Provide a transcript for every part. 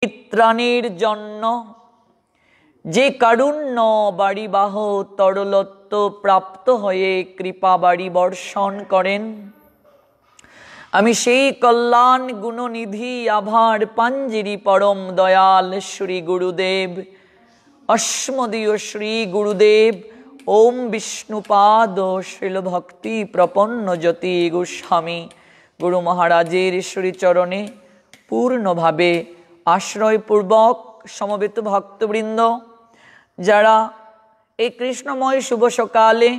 পরিত্রাণের জন্য যে কারুণ্য বাড়িবাহ তরলত্ব প্রাপ্ত হয়ে কৃপা বাড়ি বর্ষণ করেন আমি সেই কল্যাণ গুণনিধি আভার পাঞ্জিরি পরম দয়াল শ্রী গুরুদেব অসমদীয় শ্রী গুরুদেব ওম বিষ্ণুপাদ শিল ভক্তি প্রপন্ন জ্যোতি গোস্বামী গুরু মহারাজের শ্রীচরণে পূর্ণভাবে আশ্রয়পূর্বক সমবেত ভক্তবৃন্দ যারা এই কৃষ্ণময় শুভ সকালে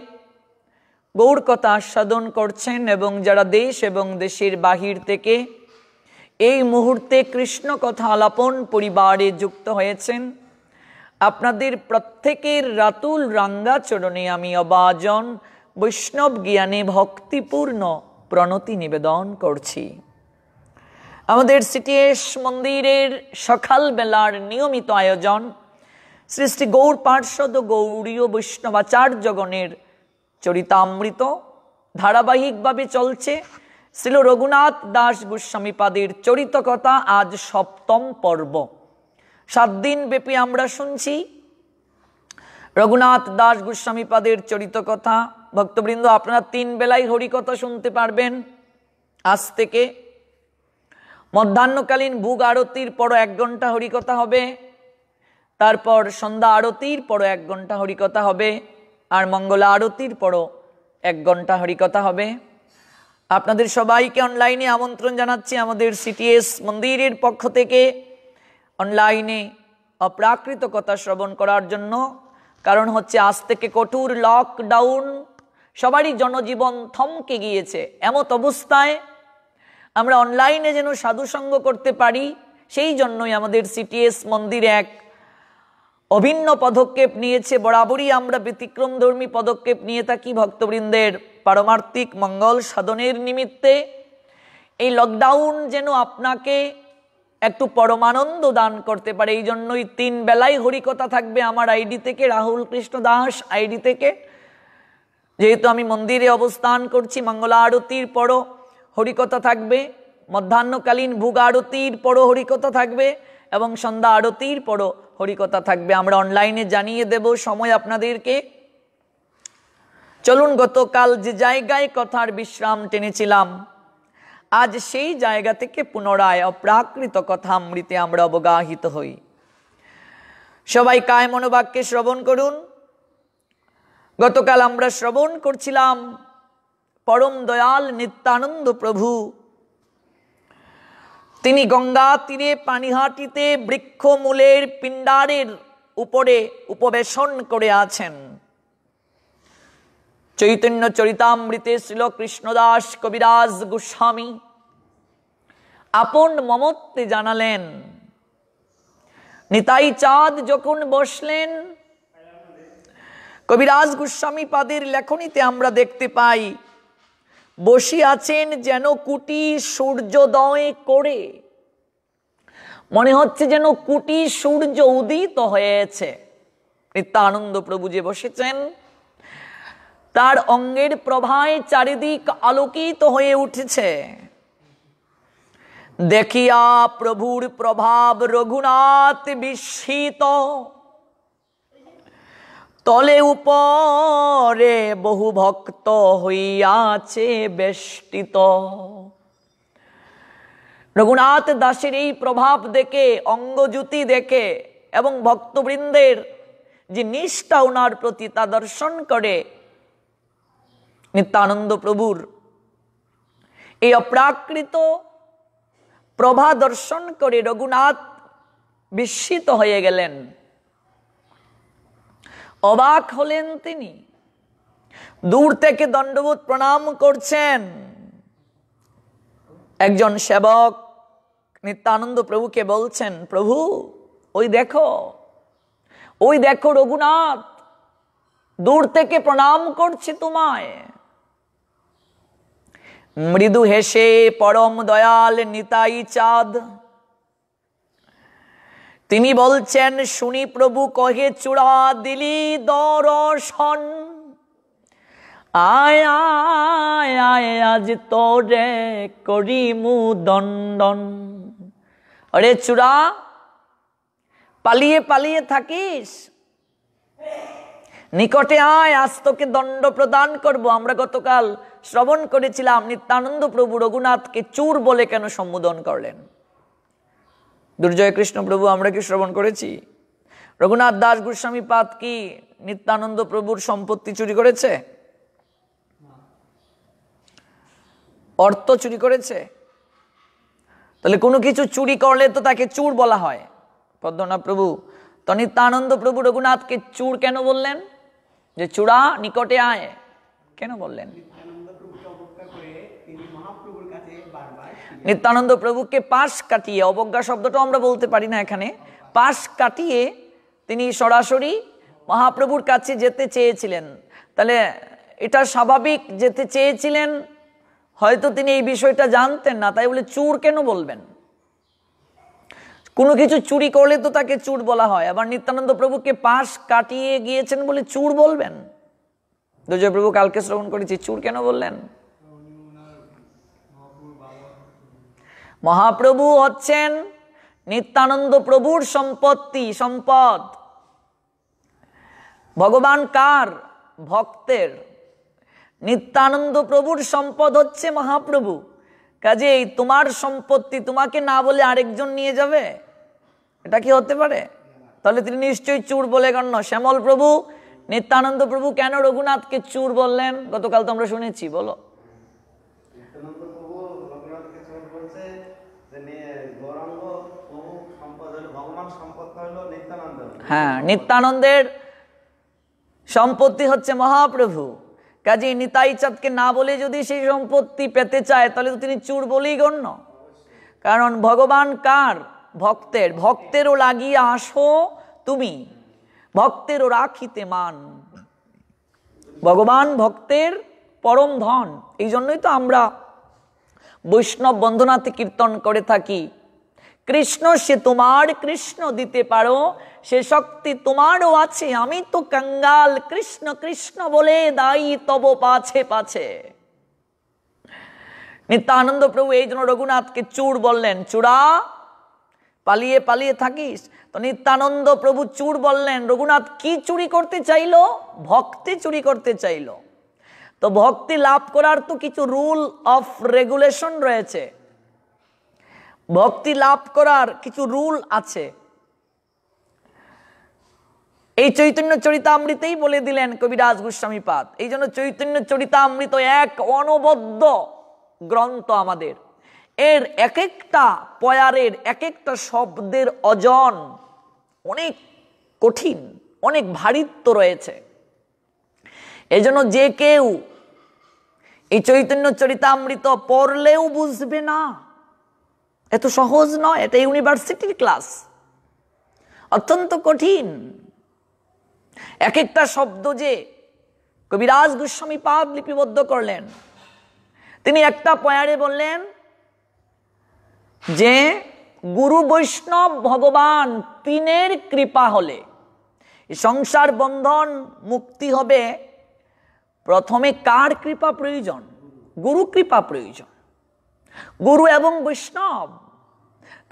গৌর কথা আস্বাদন করছেন এবং যারা দেশ এবং দেশের বাহির থেকে এই মুহূর্তে কৃষ্ণ কথা আলাপন পরিবারে যুক্ত হয়েছেন আপনাদের প্রত্যেকের রাতুল রাঙ্গাচরণে আমি অবাজন বৈষ্ণব জ্ঞানে ভক্তিপূর্ণ প্রণতি নিবেদন করছি আমাদের সিটিএস মন্দিরের সকালবেলার নিয়মিত আয়োজন সৃষ্টি গৌর পার্ষদ গৌরীয় জগনের চরিতামৃত ধারাবাহিকভাবে চলছে শ্রীল রঘুনাথ দাস গোস্বামীপাদের চরিতকথা আজ সপ্তম পর্ব সাত দিন ব্যাপী আমরা শুনছি রঘুনাথ দাস গোস্বামীপাদের চরিতকথা ভক্তবৃন্দ আপনারা তিন বেলায় হরিকথা শুনতে পারবেন আজ থেকে মধ্যাহ্নকালীন ভুগ আরতির পর এক ঘন্টা হরিকথা হবে তারপর সন্ধ্যা আরতির পরও এক ঘন্টা হরিকথা হবে আর মঙ্গলা আরতির পরও এক ঘন্টা হরিকথা হবে আপনাদের সবাইকে অনলাইনে আমন্ত্রণ জানাচ্ছি আমাদের সিটিএস মন্দিরের পক্ষ থেকে অনলাইনে অপ্রাকৃত কথা শ্রবণ করার জন্য কারণ হচ্ছে আজ থেকে কঠোর লকডাউন সবারই জনজীবন থমকে গিয়েছে এমত অবস্থায় আমরা অনলাইনে যেন সাধুসঙ্গ করতে পারি সেই জন্যই আমাদের সিটিএস মন্দির এক অভিন্ন পদক্ষেপ নিয়েছে বরাবরই আমরা ব্যতিক্রমধর্মী পদক্ষেপ নিয়ে থাকি ভক্তবৃন্দের পারমার্থিক মঙ্গল সাধনের নিমিত্তে এই লকডাউন যেন আপনাকে একটু পরমানন্দ দান করতে পারে এই জন্যই তিন বেলাই হরিকথা থাকবে আমার আইডি থেকে রাহুল কৃষ্ণ দাস আইডি থেকে যেহেতু আমি মন্দিরে অবস্থান করছি মঙ্গলা আরতির পরও হরিকথা থাকবে মধ্যাহ্নকালীন ভোগ আরতির পরও হরিকথা থাকবে এবং সন্ধ্যা আরতির পরও হরিকথা থাকবে আমরা অনলাইনে জানিয়ে দেব সময় আপনাদেরকে চলুন গতকাল যে জায়গায় কথার বিশ্রাম টেনেছিলাম আজ সেই জায়গা থেকে পুনরায় অপ্রাকৃত কথা কথামৃতে আমরা অবগাহিত হই সবাই কায় মনোবাক্যে শ্রবণ করুন গতকাল আমরা শ্রবণ করছিলাম পরম দয়াল নিত্যানন্দ প্রভু তিনি গঙ্গা তীরে পানিহাটিতে বৃক্ষমূলের পিণ্ডারের উপরে উপবেশন করে আছেন চৈতন্য চরিতামৃতে শ্রীল কৃষ্ণদাস কবিরাজ গোস্বামী আপন মমত্বে জানালেন নিতাই চাঁদ যখন বসলেন কবিরাজ গোস্বামী পাদের লেখনীতে আমরা দেখতে পাই বসিয়াছেন যেন কুটি সূর্যোদয় করে মনে হচ্ছে যেন কুটি সূর্য উদিত হয়েছে নিত্যানন্দ প্রভু যে বসেছেন তার অঙ্গের প্রভায় চারিদিক আলোকিত হয়ে উঠেছে দেখিয়া প্রভুর প্রভাব রঘুনাথ বিস্মিত তলে উপরে বহু ভক্ত হইয়াছে বেষ্টিত রঘুনাথ দাসের এই প্রভাব দেখে অঙ্গজ্যোতি দেখে এবং ভক্তবৃন্দের যে নিষ্ঠা ওনার প্রতি তা দর্শন করে নিত্যানন্দ প্রভুর এই অপ্রাকৃত প্রভা দর্শন করে রঘুনাথ বিস্মিত হয়ে গেলেন অবাক হলেন তিনি দূর থেকে দণ্ডবোধ প্রণাম করছেন একজন সেবক নিত্যানন্দ প্রভুকে বলছেন প্রভু ওই দেখো ওই দেখো রঘুনাথ দূর থেকে প্রণাম করছি তোমায় মৃদু হেসে পরম দয়াল নিতাই চাঁদ তিনি বলছেন শুনি প্রভু কহে চূড়া দিলি দর্শন আয় আয় আয় আজ তোরে মু দণ্ডন আরে চূড়া পালিয়ে পালিয়ে থাকিস নিকটে আয় আজ তোকে দণ্ড প্রদান করব আমরা গতকাল শ্রবণ করেছিলাম নিত্যানন্দ প্রভু রঘুনাথকে চুর বলে কেন সম্বোধন করলেন দুর্জয় কৃষ্ণপ্রভু আমরা কি শ্রবণ করেছি রঘুনাথ দাস গোস্বামী পাত কি নিত্যানন্দ প্রভুর সম্পত্তি চুরি করেছে অর্থ চুরি করেছে তাহলে কোনো কিছু চুরি করলে তো তাকে চুর বলা হয় পদ্মনাথ প্রভু তো নিত্যানন্দ প্রভু রঘুনাথকে চুর কেন বললেন যে চূড়া নিকটে আয় কেন বললেন নিত্যানন্দ প্রভুকে পাশ কাটিয়ে অবজ্ঞা শব্দটাও আমরা বলতে পারি না এখানে পাশ কাটিয়ে তিনি সরাসরি মহাপ্রভুর কাছে যেতে চেয়েছিলেন তাহলে এটা স্বাভাবিক যেতে চেয়েছিলেন হয়তো তিনি এই বিষয়টা জানতেন না তাই বলে চুর কেন বলবেন কোনো কিছু চুরি করলে তো তাকে চুর বলা হয় আবার নিত্যানন্দ প্রভুকে পাশ কাটিয়ে গিয়েছেন বলে চুর বলবেন দুজয় প্রভু কালকে শ্রবণ করেছি চুর কেন বললেন মহাপ্রভু হচ্ছেন নিত্যানন্দ প্রভুর সম্পত্তি সম্পদ ভগবান কার ভক্তের নিত্যানন্দ প্রভুর সম্পদ হচ্ছে মহাপ্রভু কাজেই তোমার সম্পত্তি তোমাকে না বলে আরেকজন নিয়ে যাবে এটা কি হতে পারে তাহলে তিনি নিশ্চয়ই চুর বলে গণ্য শ্যামল প্রভু নিত্যানন্দ প্রভু কেন রঘুনাথকে চুর বললেন গতকাল তো আমরা শুনেছি বলো হ্যাঁ নিত্যানন্দের সম্পত্তি হচ্ছে মহাপ্রভু কাজী নিতাই চাঁদকে না বলে যদি সেই সম্পত্তি পেতে চায় তাহলে তো তিনি চুর বলেই গণ্য কারণ ভগবান কার ভক্তের ভক্তেরও লাগিয়ে আসো তুমি ভক্তেরও রাখিতে মান ভগবান ভক্তের পরম ধন এই জন্যই তো আমরা বৈষ্ণব বন্ধনাতে কীর্তন করে থাকি কৃষ্ণ সে তোমার কৃষ্ণ দিতে পারো সে শক্তি তোমারও আছে আমি তো কঙ্গাল কৃষ্ণ কৃষ্ণ বলে দায়ী তব পাছে পাছে নিত্যানন্দ প্রভু এই জন্য রঘুনাথকে চূড় বললেন চূড়া পালিয়ে পালিয়ে থাকিস তো নিত্যানন্দ প্রভু চূড় বললেন রঘুনাথ কি চুরি করতে চাইল ভক্তি চুরি করতে চাইল তো ভক্তি লাভ করার তো কিছু রুল অফ রেগুলেশন রয়েছে ভক্তি লাভ করার কিছু রুল আছে এই চৈতন্য চরিতামৃতেই বলে দিলেন কবিরাজ গোস্বামী এই জন্য চৈতন্য চরিতামৃত এক অনবদ্য গ্রন্থ আমাদের এর এক একটা পয়ারের এক একটা শব্দের অজন অনেক কঠিন অনেক ভারিত্ব রয়েছে এজন্য যে কেউ এই চৈতন্য চরিতামৃত পড়লেও বুঝবে না এত সহজ নয় এটা ইউনিভার্সিটির ক্লাস অত্যন্ত কঠিন এক একটা শব্দ যে কবিরাজ গোস্বামী পাপ লিপিবদ্ধ করলেন তিনি একটা পয়ারে বললেন যে গুরু বৈষ্ণব ভগবান তিনের কৃপা হলে সংসার বন্ধন মুক্তি হবে প্রথমে কার কৃপা প্রয়োজন গুরু কৃপা প্রয়োজন গুরু এবং বৈষ্ণব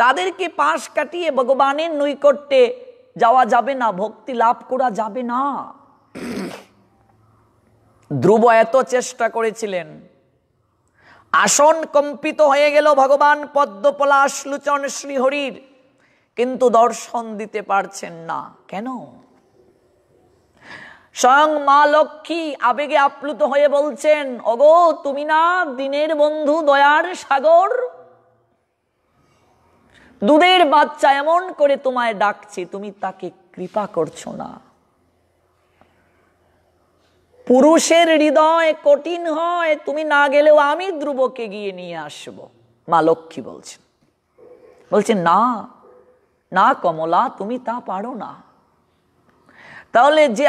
তাদেরকে পাশ কাটিয়ে ভগবানের নৈকট্যে যাওয়া যাবে না ভক্তি লাভ করা যাবে না ধ্রুব এত চেষ্টা করেছিলেন আসন কম্পিত হয়ে গেল ভগবান পদ্মপলাশ লোচন শ্রীহরির কিন্তু দর্শন দিতে পারছেন না কেন স্বয়ং মা লক্ষ্মী আবেগে আপ্লুত হয়ে বলছেন অগো তুমি না দিনের বন্ধু দয়ার সাগর দুধের বাচ্চা এমন করে তোমায় ডাকছে তুমি তাকে কৃপা করছো না পুরুষের হৃদয় কঠিন হয় তুমি না গেলেও আমি ধ্রুবকে গিয়ে নিয়ে আসব মা লক্ষ্মী বলছেন বলছে না না কমলা তুমি তা পারো না তাহলে যে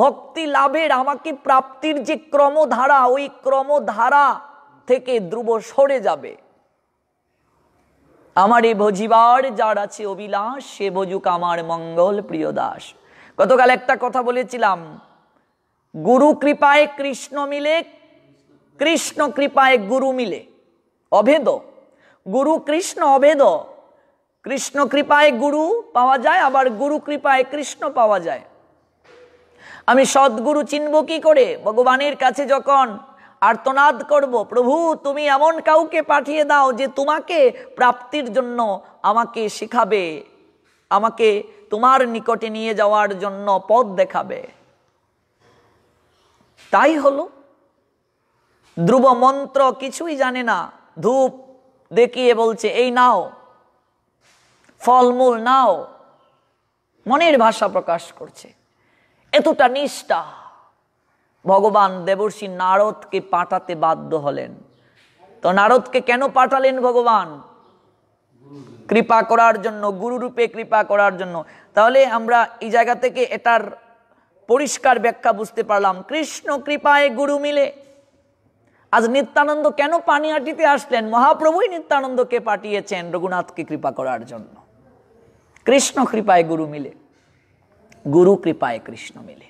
ভক্তি লাভের আমাকে প্রাপ্তির যে ক্রমধারা ওই ক্রমধারা থেকে ধ্রুব সরে যাবে আমার এই ভজিবার যার আছে অবিলাস সে ভজুক আমার মঙ্গল প্রিয় দাস গতকাল একটা কথা বলেছিলাম গুরু কৃপায় কৃষ্ণ মিলে কৃষ্ণ কৃপায় গুরু মিলে অভেদ গুরু কৃষ্ণ অভেদ কৃষ্ণ কৃপায় গুরু পাওয়া যায় আবার গুরু কৃপায় কৃষ্ণ পাওয়া যায় আমি সদ্গুরু চিনব কি করে ভগবানের কাছে যখন আর্তনাদ করব প্রভু তুমি এমন কাউকে পাঠিয়ে দাও যে তোমাকে প্রাপ্তির জন্য আমাকে শিখাবে আমাকে তোমার নিকটে নিয়ে যাওয়ার জন্য পথ দেখাবে তাই হলো ধ্রুব মন্ত্র কিছুই জানে না ধূপ দেখিয়ে বলছে এই নাও ফলমূল নাও মনের ভাষা প্রকাশ করছে এতটা নিষ্ঠা ভগবান দেবর্ষী নারদকে পাঠাতে বাধ্য হলেন তো নারদকে কেন পাঠালেন ভগবান কৃপা করার জন্য গুরুরূপে কৃপা করার জন্য তাহলে আমরা এই জায়গা থেকে এটার পরিষ্কার ব্যাখ্যা বুঝতে পারলাম কৃষ্ণ কৃপায় গুরু মিলে আজ নিত্যানন্দ কেন পানিয়াটিতে আসলেন মহাপ্রভুই নিত্যানন্দকে পাঠিয়েছেন রঘুনাথকে কৃপা করার জন্য কৃষ্ণ কৃপায় গুরু মিলে গুরু কৃপায় কৃষ্ণ মিলে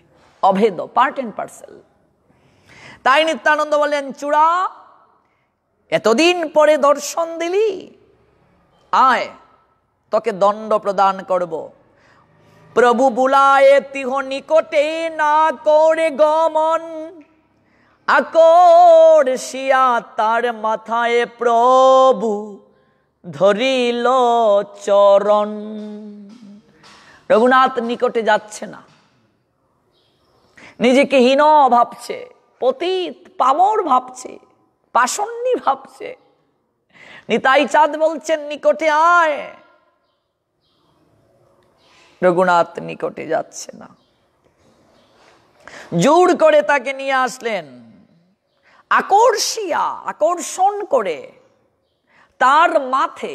অভেদ পার্ট অ্যান্ড পার্সেল তাই নিত্যানন্দ বলেন চূড়া এতদিন পরে দর্শন দিলি আয় তোকে দণ্ড প্রদান করব প্রভু বুলায় তিহ নিকটে না করে গমন আকর্ষিয়া তার মাথায় প্রভু ধরিল চরণ রঘুনাথ নিকটে যাচ্ছে না নিজেকে হীন ভাবছে পতীত পামর ভাবছে পাশন্নি ভাবছে নিতাই চাঁদ বলছেন নিকটে আয় রঘুনাথ নিকটে যাচ্ছে না জোর করে তাকে নিয়ে আসলেন আকর্ষিয়া আকর্ষণ করে তার মাথে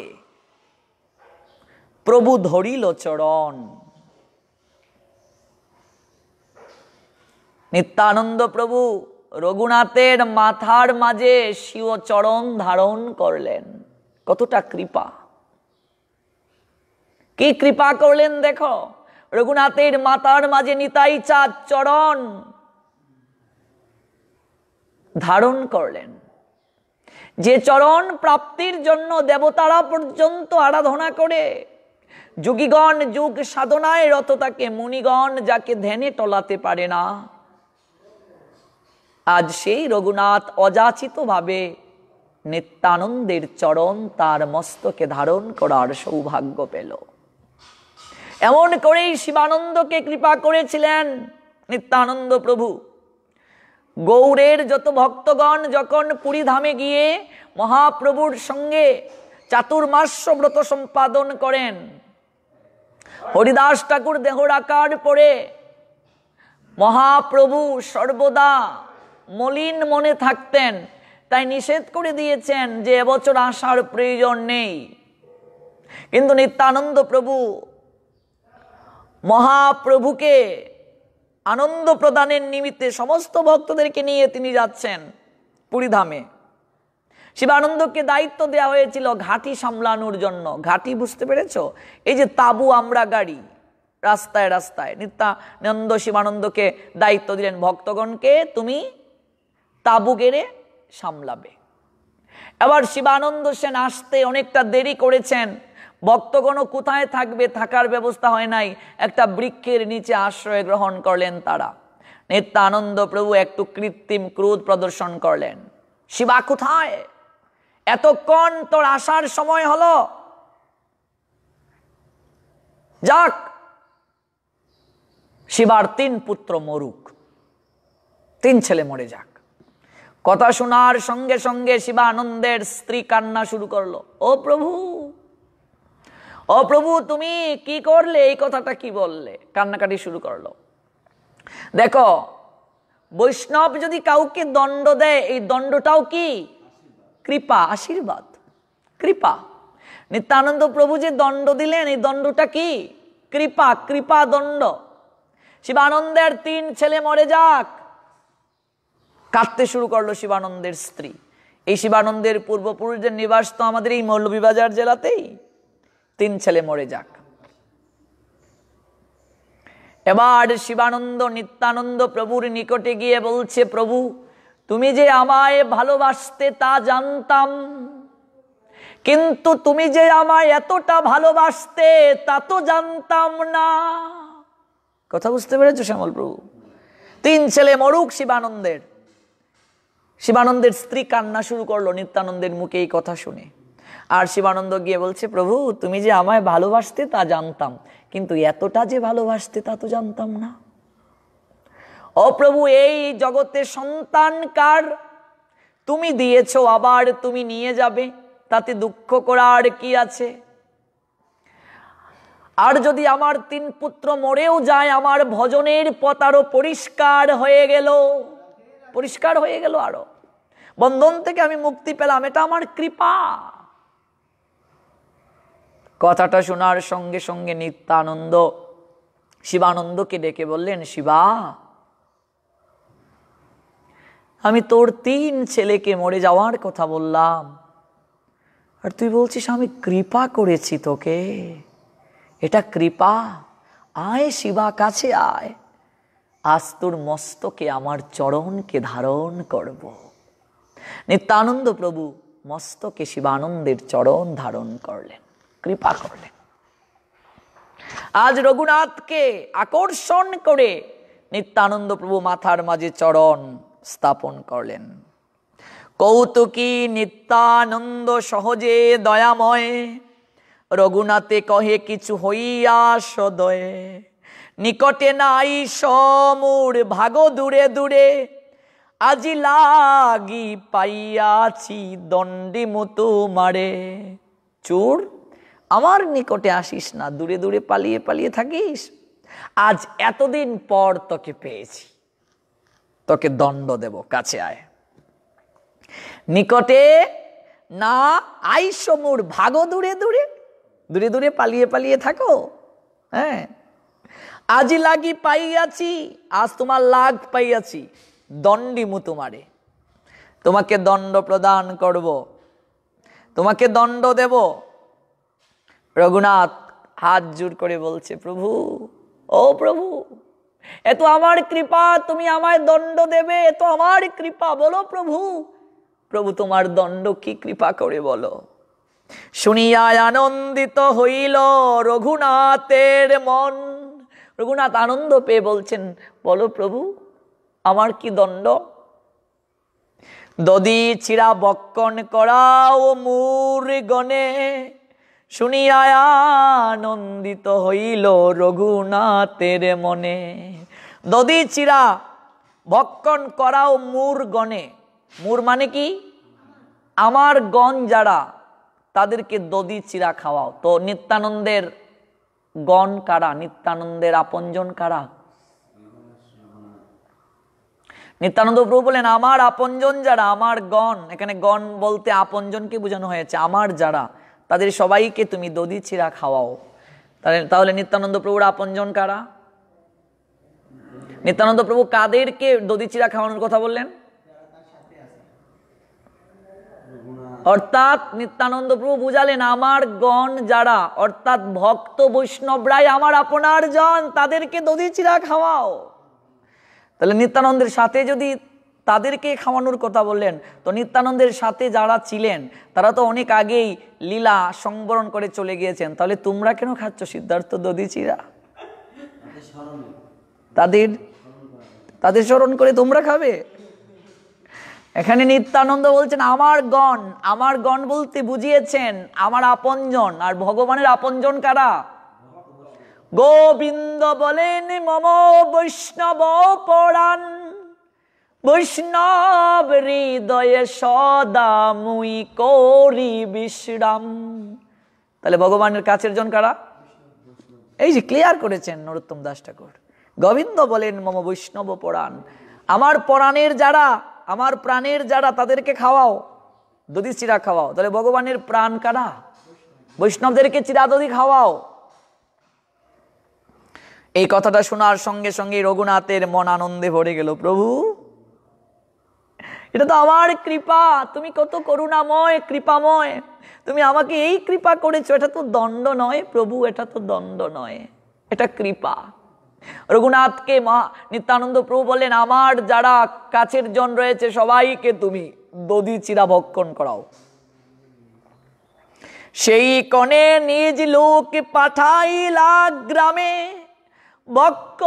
প্রভু ধরিল চরণ নিত্যানন্দ প্রভু রঘুনাথের মাথার মাঝে চরণ ধারণ করলেন কতটা কৃপা কি কৃপা করলেন দেখো রঘুনাথের মাথার মাঝে নিতাই চাঁদ চরণ ধারণ করলেন যে চরণ প্রাপ্তির জন্য দেবতারা পর্যন্ত আরাধনা করে যুগীগণ যুগ সাধনায় রত তাকে মুনিগণ যাকে ধ্যানে টলাতে পারে না আজ সেই রঘুনাথ অযাচিতভাবে নিত্যানন্দের চরণ তার মস্তকে ধারণ করার সৌভাগ্য পেল এমন করেই শিবানন্দকে কৃপা করেছিলেন নিত্যানন্দ প্রভু গৌরের যত ভক্তগণ যখন পুরীধামে গিয়ে মহাপ্রভুর সঙ্গে চাতুর্মাস্য ব্রত সম্পাদন করেন হরিদাস ঠাকুর দেহ রাখার পরে মহাপ্রভু সর্বদা মলিন মনে থাকতেন তাই নিষেধ করে দিয়েছেন যে এবছর আসার প্রয়োজন নেই কিন্তু নিত্যানন্দ প্রভু মহাপ্রভুকে আনন্দ প্রদানের নিমিত্তে সমস্ত ভক্তদেরকে নিয়ে তিনি যাচ্ছেন পুরীধামে শিবানন্দকে দায়িত্ব দেওয়া হয়েছিল ঘাটি সামলানোর জন্য ঘাটি বুঝতে পেরেছ এই যে তাবু আমরা গাড়ি রাস্তায় রাস্তায় নিত্যানন্দ শিবানন্দকে দায়িত্ব দিলেন ভক্তগণকে তুমি তাঁবু গেড়ে সামলাবে এবার শিবানন্দ সেন আসতে অনেকটা দেরি করেছেন ভক্তগণ কোথায় থাকবে থাকার ব্যবস্থা হয় নাই একটা বৃক্ষের নিচে আশ্রয় গ্রহণ করলেন তারা নিত্যানন্দ প্রভু একটু কৃত্রিম ক্রোধ প্রদর্শন করলেন শিবা কোথায় এতক্ষণ তোর আসার সময় হল যাক শিবার তিন পুত্র মরুক তিন ছেলে মরে যাক কথা শোনার সঙ্গে সঙ্গে শিবানন্দের স্ত্রী কান্না শুরু করলো ও প্রভু ও প্রভু তুমি কি করলে এই কথাটা কি বললে কান্নাকাটি শুরু করলো দেখো বৈষ্ণব যদি কাউকে দণ্ড দেয় এই দণ্ডটাও কি কৃপা আশীর্বাদ কৃপা নিত্যানন্দ প্রভু যে দণ্ড দিলেন এই দণ্ডটা কি কৃপা কৃপা দণ্ড শিবানন্দের তিন ছেলে মরে যাক কাঁদতে শুরু করলো শিবানন্দের স্ত্রী এই শিবানন্দের পূর্বপুরুষদের নিবাস তো আমাদের এই মৌলভীবাজার জেলাতেই তিন ছেলে মরে যাক এবার শিবানন্দ নিত্যানন্দ প্রভুর নিকটে গিয়ে বলছে প্রভু তুমি যে আমায় ভালোবাসতে তা জানতাম কিন্তু তুমি যে আমায় এতটা ভালোবাসতে তা তো জানতাম না কথা বুঝতে পেরেছো শ্যামল প্রভু তিন ছেলে মরুক শিবানন্দের শিবানন্দের স্ত্রী কান্না শুরু করলো নিত্যানন্দের মুখে এই কথা শুনে আর শিবানন্দ গিয়ে বলছে প্রভু তুমি যে আমায় ভালোবাসতে তা জানতাম কিন্তু এতটা যে ভালোবাসতে তা তো জানতাম না ও প্রভু এই জগতে সন্তান কার তুমি দিয়েছ আবার তুমি নিয়ে যাবে তাতে দুঃখ করার কি আছে আর যদি আমার তিন পুত্র মরেও যায় আমার ভজনের পতারও পরিষ্কার হয়ে গেল পরিষ্কার হয়ে গেল আরো বন্ধন থেকে আমি মুক্তি পেলাম এটা আমার কৃপা কথাটা শোনার সঙ্গে সঙ্গে নিত্যানন্দ শিবানন্দকে ডেকে বললেন শিবা আমি তোর তিন ছেলেকে মরে যাওয়ার কথা বললাম আর তুই বলছিস আমি কৃপা করেছি তোকে এটা কৃপা আয় শিবা কাছে আয় আজ তোর মস্তকে আমার চরণকে ধারণ করব নিত্যানন্দ প্রভু মস্তকে শিবানন্দের চরণ ধারণ করলেন কৃপা করলেন আজ রঘুনাথকে আকর্ষণ করে নিত্যানন্দ প্রভু মাথার মাঝে চরণ স্থাপন করলেন কৌতুকী নিত্যানন্দ সহজে দয়াময় রঘুনাথে কহে কিছু হইয়া সদয়ে নিকটে নাই সমূর ভাগ দূরে দূরে আজি লাগি পাইয়াছি দণ্ডি মতো মারে চোর আমার নিকটে আসিস না দূরে দূরে পালিয়ে পালিয়ে থাকিস আজ এতদিন পর তোকে পেয়েছি তোকে দণ্ড দেব কাছে আয় নিকটে না আই সমুর ভাগো দূরে দূরে দূরে দূরে পালিয়ে পালিয়ে থাকো হ্যাঁ আজি লাগি পাইয়াছি আজ তোমার লাগ পাইয়াছি দণ্ডি মু তোমারে তোমাকে দণ্ড প্রদান করব তোমাকে দণ্ড দেব রঘুনাথ হাত জোর করে বলছে প্রভু ও প্রভু এ তো আমার কৃপা তুমি আমায় দণ্ড দেবে এ তো আমার কৃপা বলো প্রভু প্রভু তোমার দণ্ড কি কৃপা করে বলো শুনিয়ায় আনন্দিত হইল রঘুনাথের মন রঘুনাথ আনন্দ পেয়ে বলছেন বলো প্রভু আমার কি দণ্ড দদি ছিড়া বক্কন করাও মূর গণে শুনিয়া আনন্দিত হইল রঘুনাথের মনে দদি চিরা ভক্ষণ করাও মূর গণে মূর মানে কি আমার গণ যারা তাদেরকে দদি চিরা খাওয়াও তো নিত্যানন্দের গণ কারা নিত্যানন্দের আপনজন কারা নিত্যানন্দ প্রভু বলেন আমার আপনজন যারা আমার গণ এখানে গণ বলতে আপনজনকে বোঝানো হয়েছে আমার যারা তাদের সবাইকে তুমি দধি ছিঁড়া খাওয়াও তাহলে তাহলে নিত্যানন্দ প্রভুর আপনজন কারা নিত্যানন্দ প্রভু কাদেরকে দধি চিরা খাওয়ানোর কথা বললেন অর্থাৎ নিত্যানন্দ প্রভু বুঝালেন আমার গণ যারা অর্থাৎ ভক্ত বৈষ্ণবরাই আমার আপনার জন তাদেরকে দধি চিরা খাওয়াও তাহলে নিত্যানন্দের সাথে যদি তাদেরকে খাওয়ানোর কথা বললেন তো নিত্যানন্দের সাথে যারা ছিলেন তারা তো অনেক আগেই লীলা সংবরণ করে চলে গিয়েছেন তাহলে তোমরা কেন খাচ্ছ সিদ্ধার্থ দধি চিরা তাদের তাদের স্মরণ করে তোমরা খাবে এখানে নিত্যানন্দ বলছেন আমার গণ আমার গণ বলতে বুঝিয়েছেন আমার আপনজন আর ভগবানের আপনজন কারা গোবিন্দ বলেন মম বৈষ্ণব পরাণ বৈষ্ণব হৃদয়ে সদা মুই করি বিশ্রাম তাহলে ভগবানের কাছের জন কারা এই যে ক্লিয়ার করেছেন নরোত্তম দাস ঠাকুর গোবিন্দ বলেন মম বৈষ্ণব পরাণ আমার পরাণের যারা আমার প্রাণের যারা তাদেরকে খাওয়াও দধি চিরা খাওয়াও তাহলে ভগবানের প্রাণ কারা বৈষ্ণবদেরকে চিরা দধি খাওয়াও এই কথাটা শোনার সঙ্গে সঙ্গে রঘুনাথের মন আনন্দে ভরে গেল প্রভু এটা তো আমার কৃপা তুমি কত করুণাময় কৃপাময় তুমি আমাকে এই কৃপা করেছো এটা তো দণ্ড নয় প্রভু এটা তো দণ্ড নয় এটা কৃপা রঘুনাথকে মা নিত্যানন্দ প্রভু বললেন আমার যারা কাছের জন রয়েছে সবাইকে তুমি দধি চিরা ভক্ষণ করাও সেই কণে নিজ লোক পাঠাইলা গ্রামে বক্ক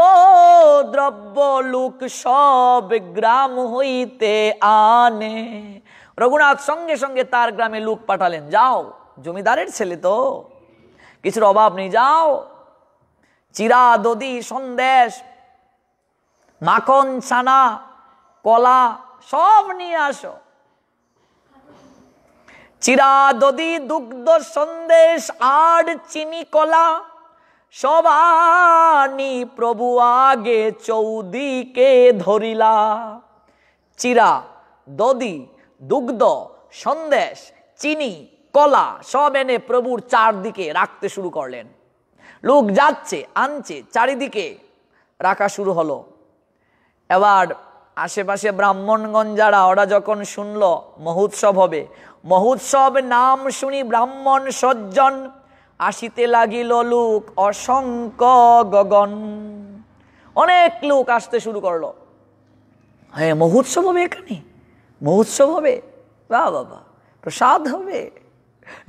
দ্রব্য লোক সব গ্রাম হইতে আনে রঘুনাথ সঙ্গে সঙ্গে তার গ্রামে লোক পাঠালেন যাও জমিদারের ছেলে তো কিছুর অভাব নেই যাও চিরা দদি সন্দেশ মাখন ছানা কলা সব নিয়ে আসো চিরা দদি দুগ্ধ সন্দেশ আর চিনি কলা সবানি প্রভু আগে চৌদিকে ধরিলা চিরা দদি দুগ্ধ সন্দেশ চিনি কলা সব এনে প্রভুর চারদিকে রাখতে শুরু করলেন লোক যাচ্ছে আনছে চারিদিকে রাখা শুরু হলো এবার আশেপাশে ব্রাহ্মণগঞ্জ যারা ওরা যখন শুনল মহোৎসব হবে মহোৎসব নাম শুনি ব্রাহ্মণ সজ্জন আসিতে লাগিল লোক অসংক গগন অনেক লোক আসতে শুরু করলো হ্যাঁ মহোৎসব হবে এখানে মহোৎসব হবে বা বাবা প্রসাদ হবে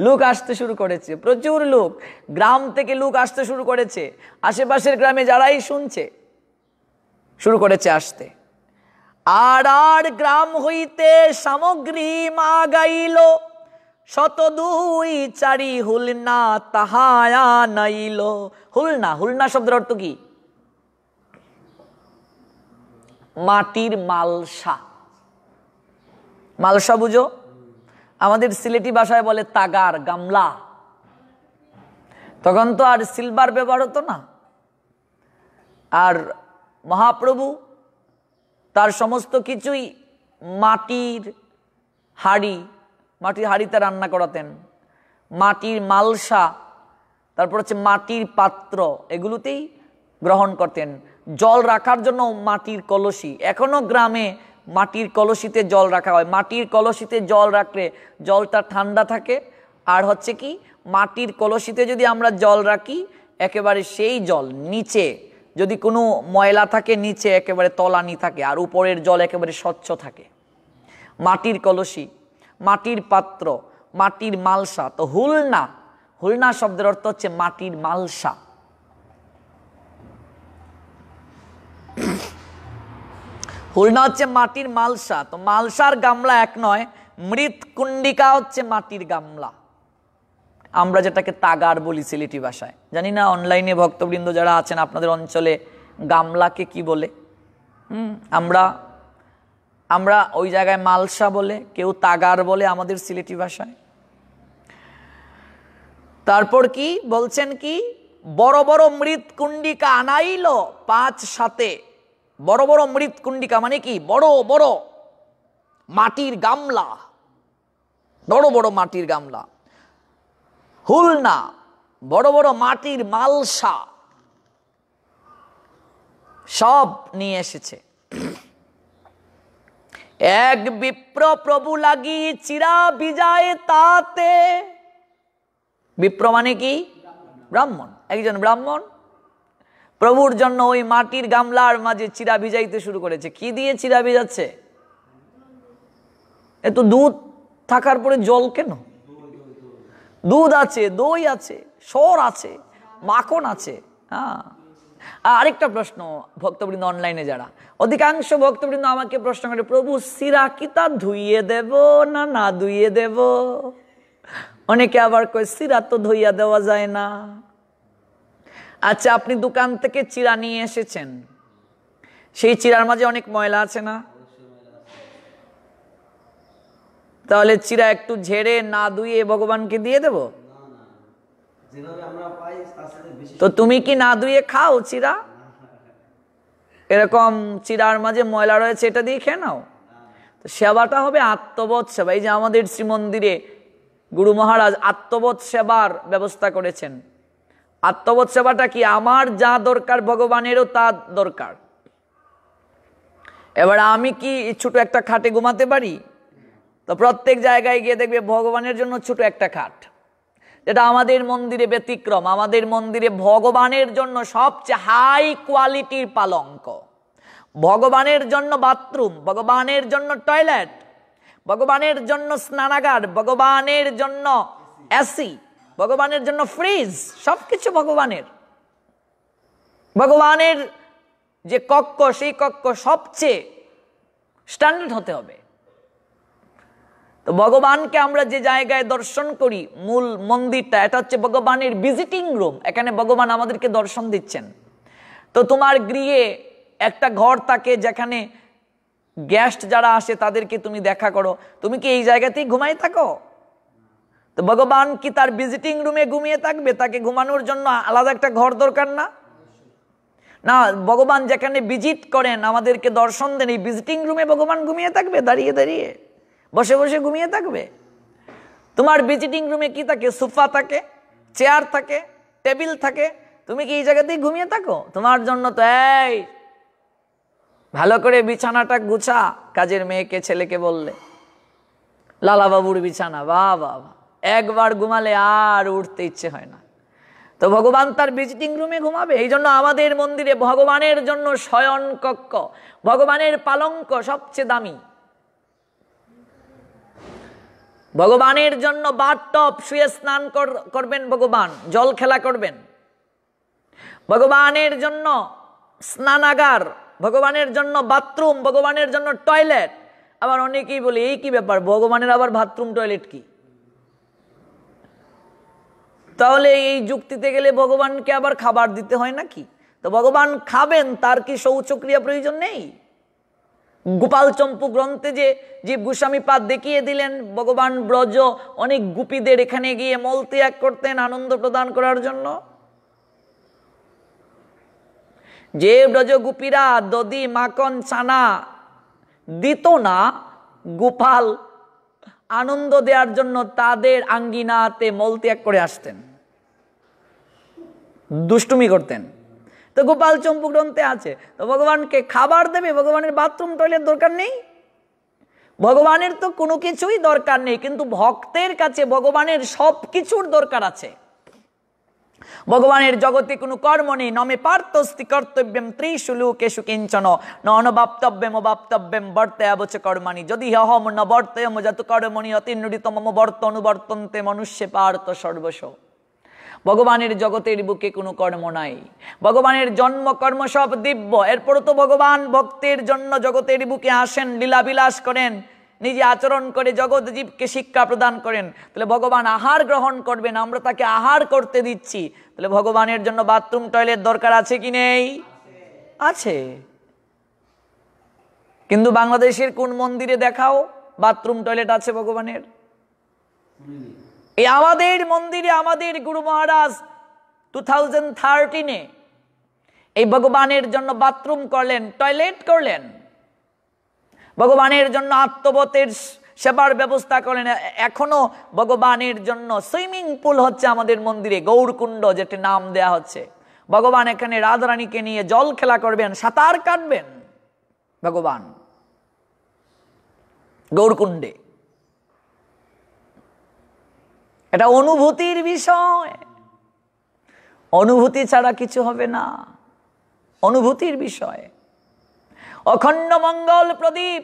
লোক আসতে শুরু করেছে প্রচুর লোক গ্রাম থেকে লোক আসতে শুরু করেছে আশেপাশের গ্রামে যারাই শুনছে শুরু করেছে আসতে আর আর গ্রাম হইতে সামগ্রী মা গাইল শত দুই চারি হুলনা তাহায়া নাইল হুলনা হুলনা শব্দের অর্থ কি মাটির মালসা মালসা বুঝো আমাদের সিলেটি ভাষায় বলে তাগার গামলা তখন তো আর সিলভার ব্যবহার হতো না আর মহাপ্রভু তার সমস্ত কিছুই মাটির হাড়ি মাটির হাড়িতে রান্না করাতেন মাটির মালসা তারপর হচ্ছে মাটির পাত্র এগুলোতেই গ্রহণ করতেন জল রাখার জন্য মাটির কলসি এখনও গ্রামে মাটির কলসিতে জল রাখা হয় মাটির কলসিতে জল রাখলে জলটা ঠান্ডা থাকে আর হচ্ছে কি মাটির কলসিতে যদি আমরা জল রাখি একেবারে সেই জল নিচে যদি কোনো ময়লা থাকে নিচে একেবারে তলানি থাকে আর উপরের জল একেবারে স্বচ্ছ থাকে মাটির কলসি মাটির পাত্র মাটির মালসা তো হুলনা হুলনা শব্দের অর্থ হচ্ছে মাটির মালসা খুলনা হচ্ছে মাটির মালসা তো মালসার গামলা এক নয় মৃৎকুণ্ডিকা হচ্ছে মাটির গামলা আমরা যেটাকে তাগার বলি সিলেটি ভাষায় জানি না অনলাইনে ভক্তবৃন্দ যারা আছেন আপনাদের অঞ্চলে গামলাকে কি বলে হুম আমরা আমরা ওই জায়গায় মালসা বলে কেউ তাগার বলে আমাদের সিলেটি ভাষায় তারপর কি বলছেন কি বড় বড় মৃৎকুণ্ডিকা আনাইল পাঁচ সাথে বড় বড় মৃৎকুণ্ডিকা মানে কি বড় বড় মাটির গামলা বড় বড় মাটির গামলা হুলনা বড় বড় মাটির মালসা সব নিয়ে এসেছে এক বিপ্র প্রভু লাগি চিরা বিজায় তাতে বিপ্র মানে কি ব্রাহ্মণ একজন ব্রাহ্মণ প্রভুর জন্য ওই মাটির গামলার মাঝে চিরা ভিজাইতে শুরু করেছে কি দিয়ে চিরা ভিজাচ্ছে এত দুধ থাকার পরে জল কেন দুধ আছে দই আছে সর আছে মাখন আছে হ্যাঁ আরেকটা প্রশ্ন ভক্তবৃন্দ অনলাইনে যারা অধিকাংশ ভক্তবৃন্দ আমাকে প্রশ্ন করে প্রভু সিরা কি তা ধুইয়ে দেব না না ধুইয়ে দেব অনেকে আবার কয় সিরা তো ধুইয়া দেওয়া যায় না আচ্ছা আপনি দোকান থেকে চিরা নিয়ে এসেছেন সেই চিরার মাঝে অনেক ময়লা আছে না তাহলে চিরা একটু ঝেড়ে না ধুয়ে ভগবানকে দিয়ে দেব তো তুমি কি না ধুয়ে খাও চিরা এরকম চিরার মাঝে ময়লা রয়েছে এটা দিয়ে খেয়ে নাও তো সেবাটা হবে আত্মবোধ সেবা এই যে আমাদের শ্রীমন্দিরে গুরু মহারাজ আত্মবোধ সেবার ব্যবস্থা করেছেন আত্মবোধ সেবাটা কি আমার যা দরকার ভগবানেরও তা দরকার এবার আমি কি ছোট একটা খাটে ঘুমাতে পারি তো প্রত্যেক জায়গায় গিয়ে দেখবে ভগবানের জন্য ছোট একটা খাট যেটা আমাদের মন্দিরে ব্যতিক্রম আমাদের মন্দিরে ভগবানের জন্য সবচেয়ে হাই কোয়ালিটির পালঙ্ক ভগবানের জন্য বাথরুম ভগবানের জন্য টয়লেট ভগবানের জন্য স্নানাগার ভগবানের জন্য এসি ভগবানের জন্য ফ্রিজ সব কিছু ভগবানের ভগবানের যে কক্ষ সেই কক্ষ সবচেয়ে স্ট্যান্ডার্ড হতে হবে তো ভগবানকে আমরা যে জায়গায় দর্শন করি মূল মন্দিরটা এটা হচ্ছে ভগবানের ভিজিটিং রুম এখানে ভগবান আমাদেরকে দর্শন দিচ্ছেন তো তোমার গৃহে একটা ঘর থাকে যেখানে গেস্ট যারা আসে তাদেরকে তুমি দেখা করো তুমি কি এই জায়গাতেই ঘুমাই থাকো তো ভগবান কি তার ভিজিটিং রুমে ঘুমিয়ে থাকবে তাকে ঘুমানোর জন্য আলাদা একটা ঘর দরকার না না ভগবান যেখানে ভিজিট করেন আমাদেরকে দর্শন দেন এই ভিজিটিং রুমে ভগবান ঘুমিয়ে থাকবে দাঁড়িয়ে দাঁড়িয়ে বসে বসে ঘুমিয়ে থাকবে তোমার ভিজিটিং রুমে কি থাকে সোফা থাকে চেয়ার থাকে টেবিল থাকে তুমি কি এই জায়গাতেই ঘুমিয়ে থাকো তোমার জন্য তো এই ভালো করে বিছানাটা গুছা কাজের মেয়েকে ছেলেকে বললে লালাবাবুর বিছানা বা বা বা একবার ঘুমালে আর উঠতে ইচ্ছে হয় না তো ভগবান তার ভিজিটিং রুমে ঘুমাবে এই জন্য আমাদের মন্দিরে ভগবানের জন্য শয়ন কক্ষ ভগবানের পালঙ্ক সবচেয়ে দামি ভগবানের জন্য টপ শুয়ে স্নান করবেন ভগবান জল খেলা করবেন ভগবানের জন্য স্নানাগার ভগবানের জন্য বাথরুম ভগবানের জন্য টয়লেট আবার অনেকেই বলি এই কি ব্যাপার ভগবানের আবার বাথরুম টয়লেট কি তাহলে এই যুক্তিতে গেলে ভগবানকে আবার খাবার দিতে হয় নাকি তো ভগবান খাবেন তার কি শৌচক্রিয়া প্রয়োজন নেই গোপাল চম্পু গ্রন্থে যে জীব গোস্বামী পাদ দেখিয়ে দিলেন ভগবান ব্রজ অনেক গুপীদের এখানে গিয়ে মল ত্যাগ করতেন আনন্দ প্রদান করার জন্য যে ব্রজ গুপিরা দদি মাকন চানা দিত না গোপাল আনন্দ দেওয়ার জন্য তাদের আঙ্গিনাতে মল ত্যাগ করে আসতেন দুষ্টুমি করতেন তো গোপাল চম্পু গ্রন্থে আছে তো ভগবানকে খাবার দেবে ভগবানের বাথরুম টয়লেট দরকার নেই ভগবানের তো কোনো কিছুই দরকার নেই কিন্তু ভক্তের কাছে ভগবানের সব কিছুর দরকার আছে ভগবানের জগতে কোনো কর্ম নেই নমে পার্থস্তি কর্তব্যম ত্রিশুলু কেশু কিঞ্চন নবাপ্তব্যম অবাপ্তব্যম বর্তয়াবচ কর্মাণি যদি হম ন বর্তয়ম যত কর্মণি অতি নুড়িত মম বর্ত মনুষ্যে পার্থ সর্বস্ব ভগবানের জগতের বুকে কোনো কর্ম নাই ভগবানের জন্ম কর্ম সব দিব্য এরপরও তো ভগবান ভক্তের জন্য জগতের বুকে আসেন লীলাবিলাস করেন নিজে আচরণ করে জগৎ জীবকে শিক্ষা প্রদান করেন তাহলে ভগবান আহার গ্রহণ করবেন আমরা তাকে আহার করতে দিচ্ছি তাহলে ভগবানের জন্য বাথরুম টয়লেট দরকার আছে কি নেই আছে কিন্তু বাংলাদেশের কোন মন্দিরে দেখাও বাথরুম টয়লেট আছে ভগবানের এই আমাদের মন্দিরে আমাদের গুরু মহারাজ টু থাউজেন্ড থার্টিনে এই ভগবানের জন্য বাথরুম করলেন টয়লেট করলেন ভগবানের জন্য আত্মবতের সেবার ব্যবস্থা করলেন এখনো ভগবানের জন্য সুইমিং পুল হচ্ছে আমাদের মন্দিরে গৌরকুণ্ড যেটি নাম দেয়া হচ্ছে ভগবান এখানে রাধারানীকে নিয়ে জল খেলা করবেন সাঁতার কাটবেন ভগবান গৌরকুণ্ডে এটা অনুভূতির বিষয় অনুভূতি ছাড়া কিছু হবে না অনুভূতির বিষয় অখণ্ড মঙ্গল প্রদীপ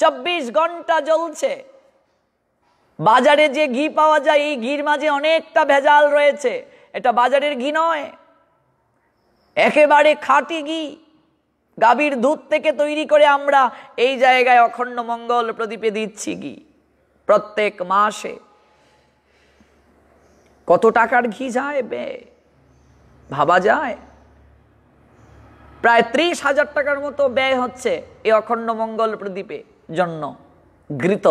চব্বিশ ঘন্টা জ্বলছে বাজারে যে ঘি পাওয়া যায় এই ঘির মাঝে অনেকটা ভেজাল রয়েছে এটা বাজারের ঘি নয় একেবারে খাঁটি ঘি গাভীর দুধ থেকে তৈরি করে আমরা এই জায়গায় অখণ্ড মঙ্গল প্রদীপে দিচ্ছি ঘি প্রত্যেক মাসে কত টাকার ঘি যায় বে ভাবা যায় প্রায় ত্রিশ হাজার টাকার মতো ব্যয় হচ্ছে এই অখণ্ড মঙ্গল প্রদীপে জন্য ঘৃত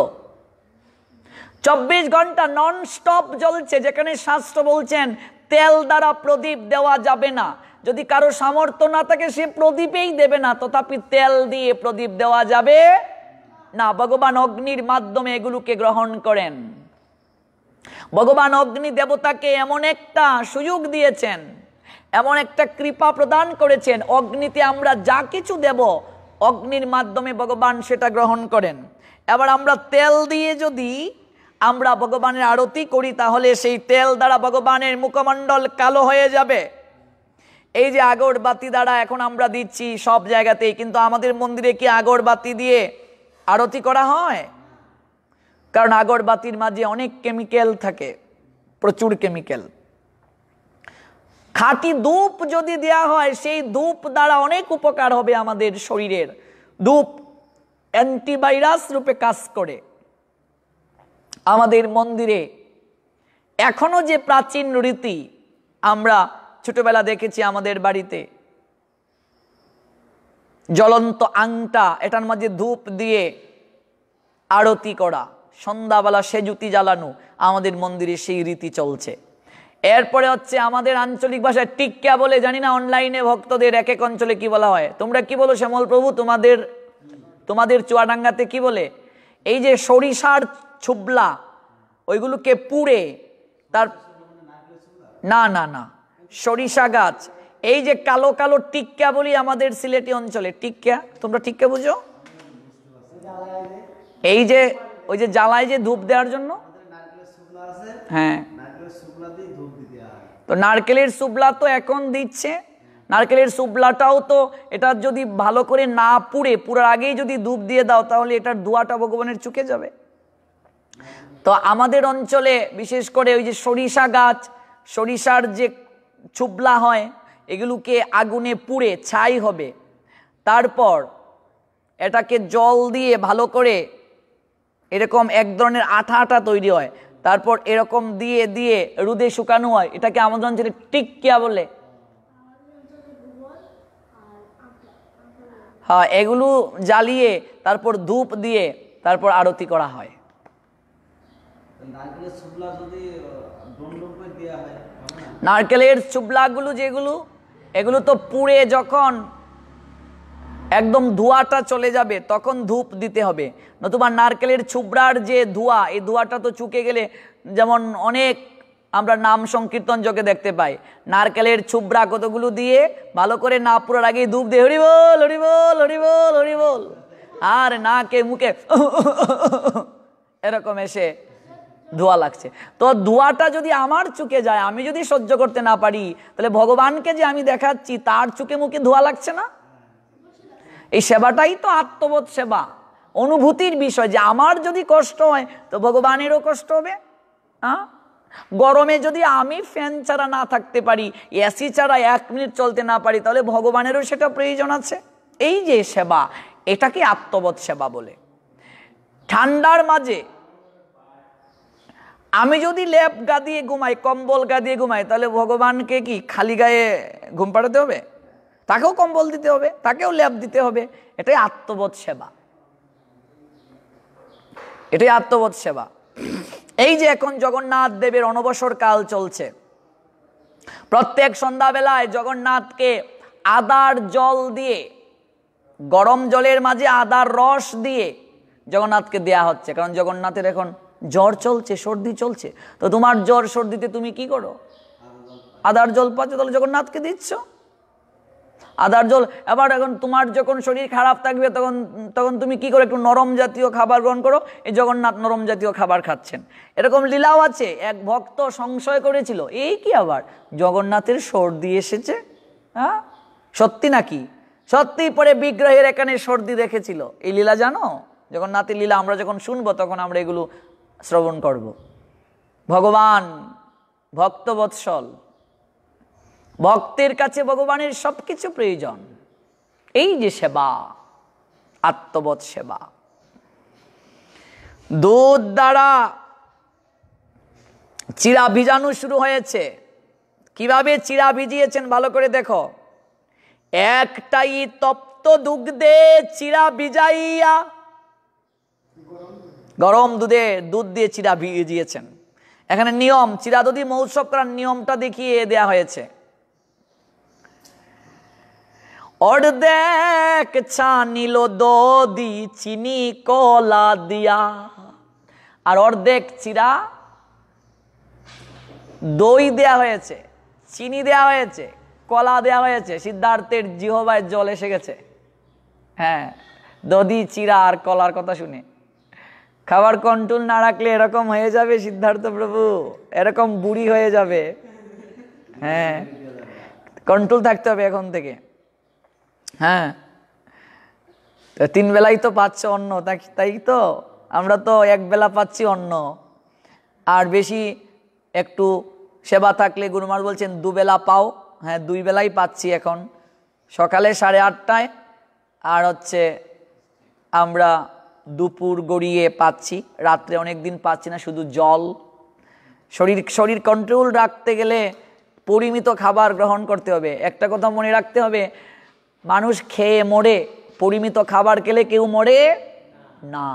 চব্বিশ ঘন্টা নন স্টপ জ্বলছে যেখানে শাস্ত্র বলছেন তেল দ্বারা প্রদীপ দেওয়া যাবে না যদি কারো সামর্থ্য না থাকে সে প্রদীপেই দেবে না তথাপি তেল দিয়ে প্রদীপ দেওয়া যাবে না ভগবান অগ্নির মাধ্যমে এগুলোকে গ্রহণ করেন ভগবান অগ্নি দেবতাকে এমন একটা সুযোগ দিয়েছেন এমন একটা কৃপা প্রদান করেছেন অগ্নিতে আমরা যা কিছু দেব অগ্নির মাধ্যমে ভগবান সেটা গ্রহণ করেন এবার আমরা তেল দিয়ে যদি আমরা ভগবানের আরতি করি তাহলে সেই তেল দ্বারা ভগবানের মুখমণ্ডল কালো হয়ে যাবে এই যে আগরবাতি দ্বারা এখন আমরা দিচ্ছি সব জায়গাতেই কিন্তু আমাদের মন্দিরে কি আগরবাতি দিয়ে আরতি করা হয় কারণ আগরবাতির মাঝে অনেক কেমিক্যাল থাকে প্রচুর কেমিক্যাল খাঁটি ধূপ যদি দেয়া হয় সেই ধূপ দ্বারা অনেক উপকার হবে আমাদের শরীরের ধূপ অ্যান্টিভাইরাস রূপে কাজ করে আমাদের মন্দিরে এখনও যে প্রাচীন রীতি আমরা ছোটবেলা দেখেছি আমাদের বাড়িতে জ্বলন্ত আংটা এটার মাঝে ধূপ দিয়ে আরতি করা সন্ধ্যাবেলা সে জুতি জ্বালানো আমাদের মন্দিরে সেই রীতি চলছে এরপরে হচ্ছে আমাদের আঞ্চলিক ভাষায় টিক্কা বলে জানি না অনলাইনে ভক্তদের এক এক অঞ্চলে কি বলা হয় তোমরা কি বলো শ্যামল প্রভু তোমাদের তোমাদের চুয়াডাঙ্গাতে কি বলে এই যে সরিষার ছুবলা ওইগুলোকে পুড়ে তার না না না সরিষা গাছ এই যে কালো কালো টিক্কা বলি আমাদের সিলেটি অঞ্চলে টিক্কা তোমরা টিক্কা বুঝো এই যে ওই যে জ্বালায় যে ধূপ দেওয়ার জন্য হ্যাঁ তো নারকেলের সুবলা তো এখন দিচ্ছে নারকেলের সুবলাটাও তো এটা যদি ভালো করে না পুড়ে পুরার আগেই যদি ধূপ দিয়ে দাও তাহলে এটার ধোয়াটা ভগবানের চুকে যাবে তো আমাদের অঞ্চলে বিশেষ করে ওই যে সরিষা গাছ সরিষার যে ছুবলা হয় এগুলোকে আগুনে পুড়ে ছাই হবে তারপর এটাকে জল দিয়ে ভালো করে এরকম এক ধরনের আঠা আঠা তৈরি হয় তারপর এরকম দিয়ে দিয়ে রুদে শুকানো হয় এটাকে আমাদের অঞ্চলে টিকিয়া বলে হ্যাঁ এগুলো জ্বালিয়ে তারপর ধূপ দিয়ে তারপর আরতি করা হয় নারকেলের চুবলাগুলো যেগুলো এগুলো তো পুড়ে যখন একদম ধোঁয়াটা চলে যাবে তখন ধূপ দিতে হবে নতুবা নারকেলের ছুবড়ার যে ধোঁয়া এই ধোঁয়াটা তো চুকে গেলে যেমন অনেক আমরা নাম সংকীর্তন যোগে দেখতে পাই নারকেলের ছুবড়া কতগুলো দিয়ে ভালো করে না পুরার আগেই ধূপ দিয়ে হরিবল হরিবল হরিবল হরিবল আর নাকে মুখে এরকম এসে ধোয়া লাগছে তো ধোয়াটা যদি আমার চুকে যায় আমি যদি সহ্য করতে না পারি তাহলে ভগবানকে যে আমি দেখাচ্ছি তার চুকে মুখে ধোয়া লাগছে না এই সেবাটাই তো আত্মবোধ সেবা অনুভূতির বিষয় যে আমার যদি কষ্ট হয় তো ভগবানেরও কষ্ট হবে হ্যাঁ গরমে যদি আমি ফ্যান ছাড়া না থাকতে পারি এসি ছাড়া এক মিনিট চলতে না পারি তাহলে ভগবানেরও সেটা প্রয়োজন আছে এই যে সেবা এটাকে আত্মবোধ সেবা বলে ঠান্ডার মাঝে আমি যদি লেপ গা দিয়ে ঘুমাই কম্বল গা দিয়ে ঘুমাই তাহলে ভগবানকে কি খালি গায়ে ঘুম পাড়াতে হবে তাকেও কম্বল দিতে হবে তাকেও ল্যাব দিতে হবে এটাই আত্মবোধ সেবা এটাই আত্মবোধ সেবা এই যে এখন জগন্নাথ দেবের অনবসর কাল চলছে প্রত্যেক সন্ধ্যাবেলায় জগন্নাথকে আদার জল দিয়ে গরম জলের মাঝে আদার রস দিয়ে জগন্নাথকে দেয়া হচ্ছে কারণ জগন্নাথের এখন জ্বর চলছে সর্দি চলছে তো তোমার জ্বর সর্দিতে তুমি কি করো আদার জল পাচ্ছ তাহলে জগন্নাথকে দিচ্ছ আদার জল আবার এখন তোমার যখন শরীর খারাপ থাকবে তখন তখন তুমি কি করো একটু নরম জাতীয় খাবার গ্রহণ করো এই জগন্নাথ নরম জাতীয় খাবার খাচ্ছেন এরকম লীলাও আছে এক ভক্ত সংশয় করেছিল এই কি আবার জগন্নাথের সর্দি এসেছে হ্যাঁ সত্যি নাকি সত্যি পরে বিগ্রহের এখানে সর্দি দেখেছিল এই লীলা জানো জগন্নাথের লীলা আমরা যখন শুনবো তখন আমরা এগুলো শ্রবণ করব ভগবান ভক্তবৎসল ভক্তের কাছে ভগবানের সব কিছু প্রয়োজন এই যে সেবা আত্মবোধ সেবা দুধ দ্বারা চিরা ভিজানো শুরু হয়েছে কিভাবে চিরা ভিজিয়েছেন ভালো করে দেখো একটাই তপ্ত দুগ্ধে চিরা ভিজাইয়া গরম দুধে দুধ দিয়ে চিরা ভিজিয়েছেন এখানে নিয়ম চিরা দধি মৌসব করার নিয়মটা দেখিয়ে দেয়া হয়েছে অর্ধেক নিল দি চিনি কলা দিয়া আর অর্ধেক চিরা দই দেয়া হয়েছে চিনি দেয়া হয়েছে কলা দেয়া হয়েছে সিদ্ধার্থের জিহবায় জল এসে গেছে হ্যাঁ দদি চিরা আর কলার কথা শুনে খাবার কন্ট্রোল না রাখলে এরকম হয়ে যাবে সিদ্ধার্থ প্রভু এরকম বুড়ি হয়ে যাবে হ্যাঁ কন্ট্রোল থাকতে হবে এখন থেকে হ্যাঁ তিন বেলাই তো পাচ্ছ অন্ন তাই তো আমরা তো এক বেলা পাচ্ছি অন্ন আর বেশি একটু সেবা থাকলে গুরুমার বলছেন দুবেলা পাও হ্যাঁ দুই বেলাই পাচ্ছি এখন সকালে সাড়ে আটটায় আর হচ্ছে আমরা দুপুর গড়িয়ে পাচ্ছি রাত্রে অনেক দিন পাচ্ছি না শুধু জল শরীর শরীর কন্ট্রোল রাখতে গেলে পরিমিত খাবার গ্রহণ করতে হবে একটা কথা মনে রাখতে হবে মানুষ খেয়ে মরে পরিমিত খাবার খেলে কেউ মরে না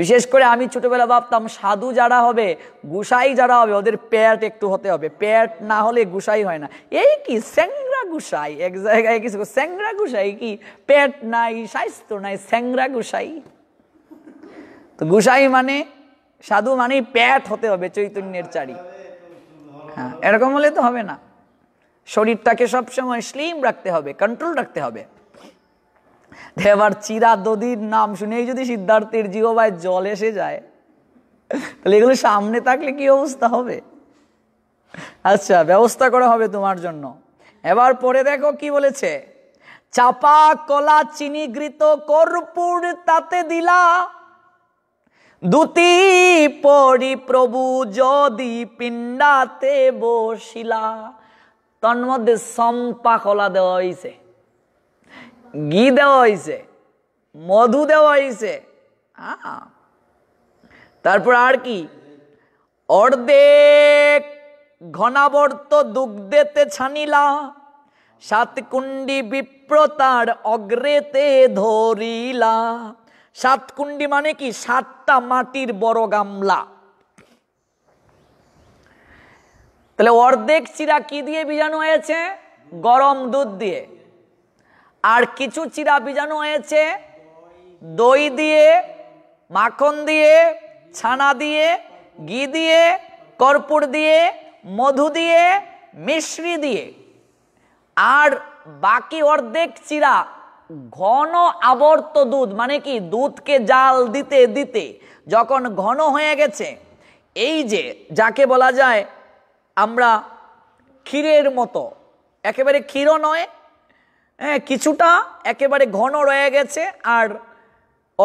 বিশেষ করে আমি ছোটবেলা ভাবতাম সাধু যারা হবে গুসাই যারা হবে ওদের প্যাট একটু হতে হবে প্যাট না হলে গুসাই হয় না এই কি স্যাংরা গুসাই এক জায়গায় কিছু স্যাংরা গুসাই কি প্যাট নাই স্বাস্থ্য নাই স্যাংরা গুসাই তো গুসাই মানে সাধু মানে প্যাট হতে হবে চৈতন্যের চারি হ্যাঁ এরকম হলে তো হবে না শরীরটাকে সবসময় স্লিম রাখতে হবে কন্ট্রোল রাখতে হবে এবার চিরা দদির নাম শুনেই যদি সিদ্ধার্থের জিহবায় জল এসে যায় তাহলে এগুলো সামনে থাকলে কি অবস্থা হবে আচ্ছা ব্যবস্থা করা হবে তোমার জন্য এবার পরে দেখো কি বলেছে চাপা কলা চিনি গৃত কর্পূর তাতে দিলা দুতি পরি প্রভু যদি পিণ্ডাতে বসিলা তন্মধ্যে সম্পা কলা দেওয়া হয়েছে ঘি দেওয়া হয়েছে মধু দেওয়া হয়েছে তারপর আর কি অর্ধেক ঘনাবর্ত দুগ্ধেতে ছানিলা সাত কুণ্ডি বিপ্রতার অগ্রেতে ধরিলা সাতকুণ্ডি মানে কি সাতটা মাটির বড় গামলা তাহলে অর্ধেক চিরা কি দিয়ে বীজাণু হয়েছে গরম দুধ দিয়ে আর কিছু চিরা বীজাণু হয়েছে দই দিয়ে মাখন দিয়ে ছানা দিয়ে ঘি দিয়ে কর্পূর দিয়ে মধু দিয়ে মিশ্রি দিয়ে আর বাকি অর্ধেক চিরা ঘন আবর্ত দুধ মানে কি দুধকে জাল দিতে দিতে যখন ঘন হয়ে গেছে এই যে যাকে বলা যায় আমরা ক্ষীরের মতো একেবারে ক্ষীরও নয় হ্যাঁ কিছুটা একেবারে ঘন রয়ে গেছে আর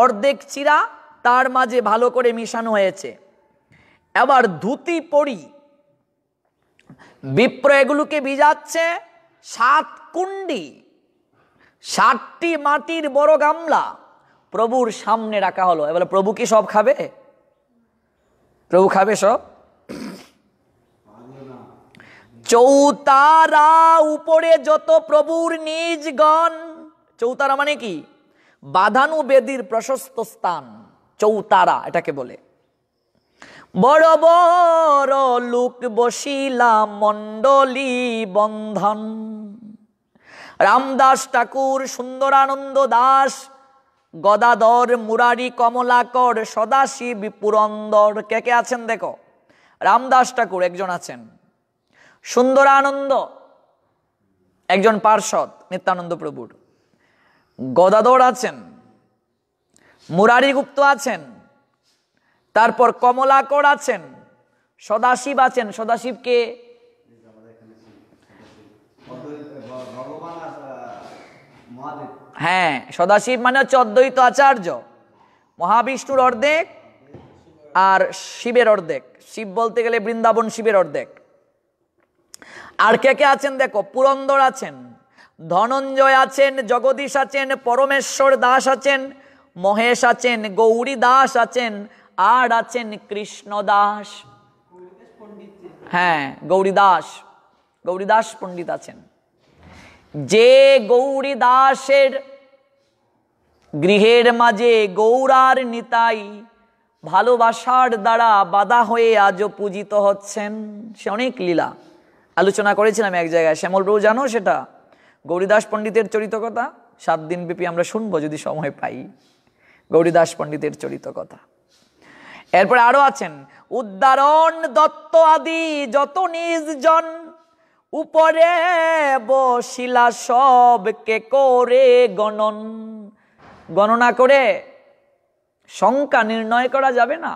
অর্ধেক চিরা তার মাঝে ভালো করে মিশানো হয়েছে আবার ধুতি পরি বিপ্র এগুলোকে ভিজাচ্ছে সাত কুণ্ডি ষাটটি মাটির বড় গামলা প্রভুর সামনে রাখা হলো এবার প্রভু কি সব খাবে প্রভু খাবে সব চৌতারা উপরে যত প্রভুর নিজগণ চৌতারা মানে কি বাধানু বেদির প্রশস্ত স্থান চৌতারা এটাকে বলে বড় বড় লোক বসিলা মণ্ডলী বন্ধন রামদাস ঠাকুর সুন্দরানন্দ দাস গদাধর মুরারি কমলাকর সদাশিব পুরন্দর কে কে আছেন দেখো রামদাস ঠাকুর একজন আছেন সুন্দর আনন্দ একজন পার্ষদ নিত্যানন্দ প্রভুর গদাদর আছেন মুরারিগুপ্ত আছেন তারপর কমলাকর আছেন সদাশিব আছেন সদাশিবকে হ্যাঁ সদাশিব মানে হচ্ছে অদ্বৈত আচার্য মহাবিষ্ণুর অর্ধেক আর শিবের অর্ধেক শিব বলতে গেলে বৃন্দাবন শিবের অর্ধেক আর কে কে আছেন দেখো পুরন্দর আছেন ধনঞ্জয় আছেন জগদীশ আছেন পরমেশ্বর দাস আছেন মহেশ আছেন গৌরী দাস আছেন আর আছেন কৃষ্ণ দাস হ্যাঁ গৌরী গৌরীদাস পণ্ডিত আছেন যে গৌরীদাসের গৃহের মাঝে গৌরার নিতাই ভালোবাসার দ্বারা বাধা হয়ে আজও পূজিত হচ্ছেন সে অনেক লীলা আলোচনা করেছিলাম এক জায়গায় শ্যামলবাবু জানো সেটা গৌরীদাস পণ্ডিতের চরিত কথা সাত দিন ব্যাপী আমরা শুনবো যদি সময় পাই গৌরীদাস পণ্ডিতের চরিত কথা এরপরে আরো আছেন উদ্দারণ দত্ত আদি যত নিজ জন উপরে বসিলা সব কে করে গণন গণনা করে শঙ্কা নির্ণয় করা যাবে না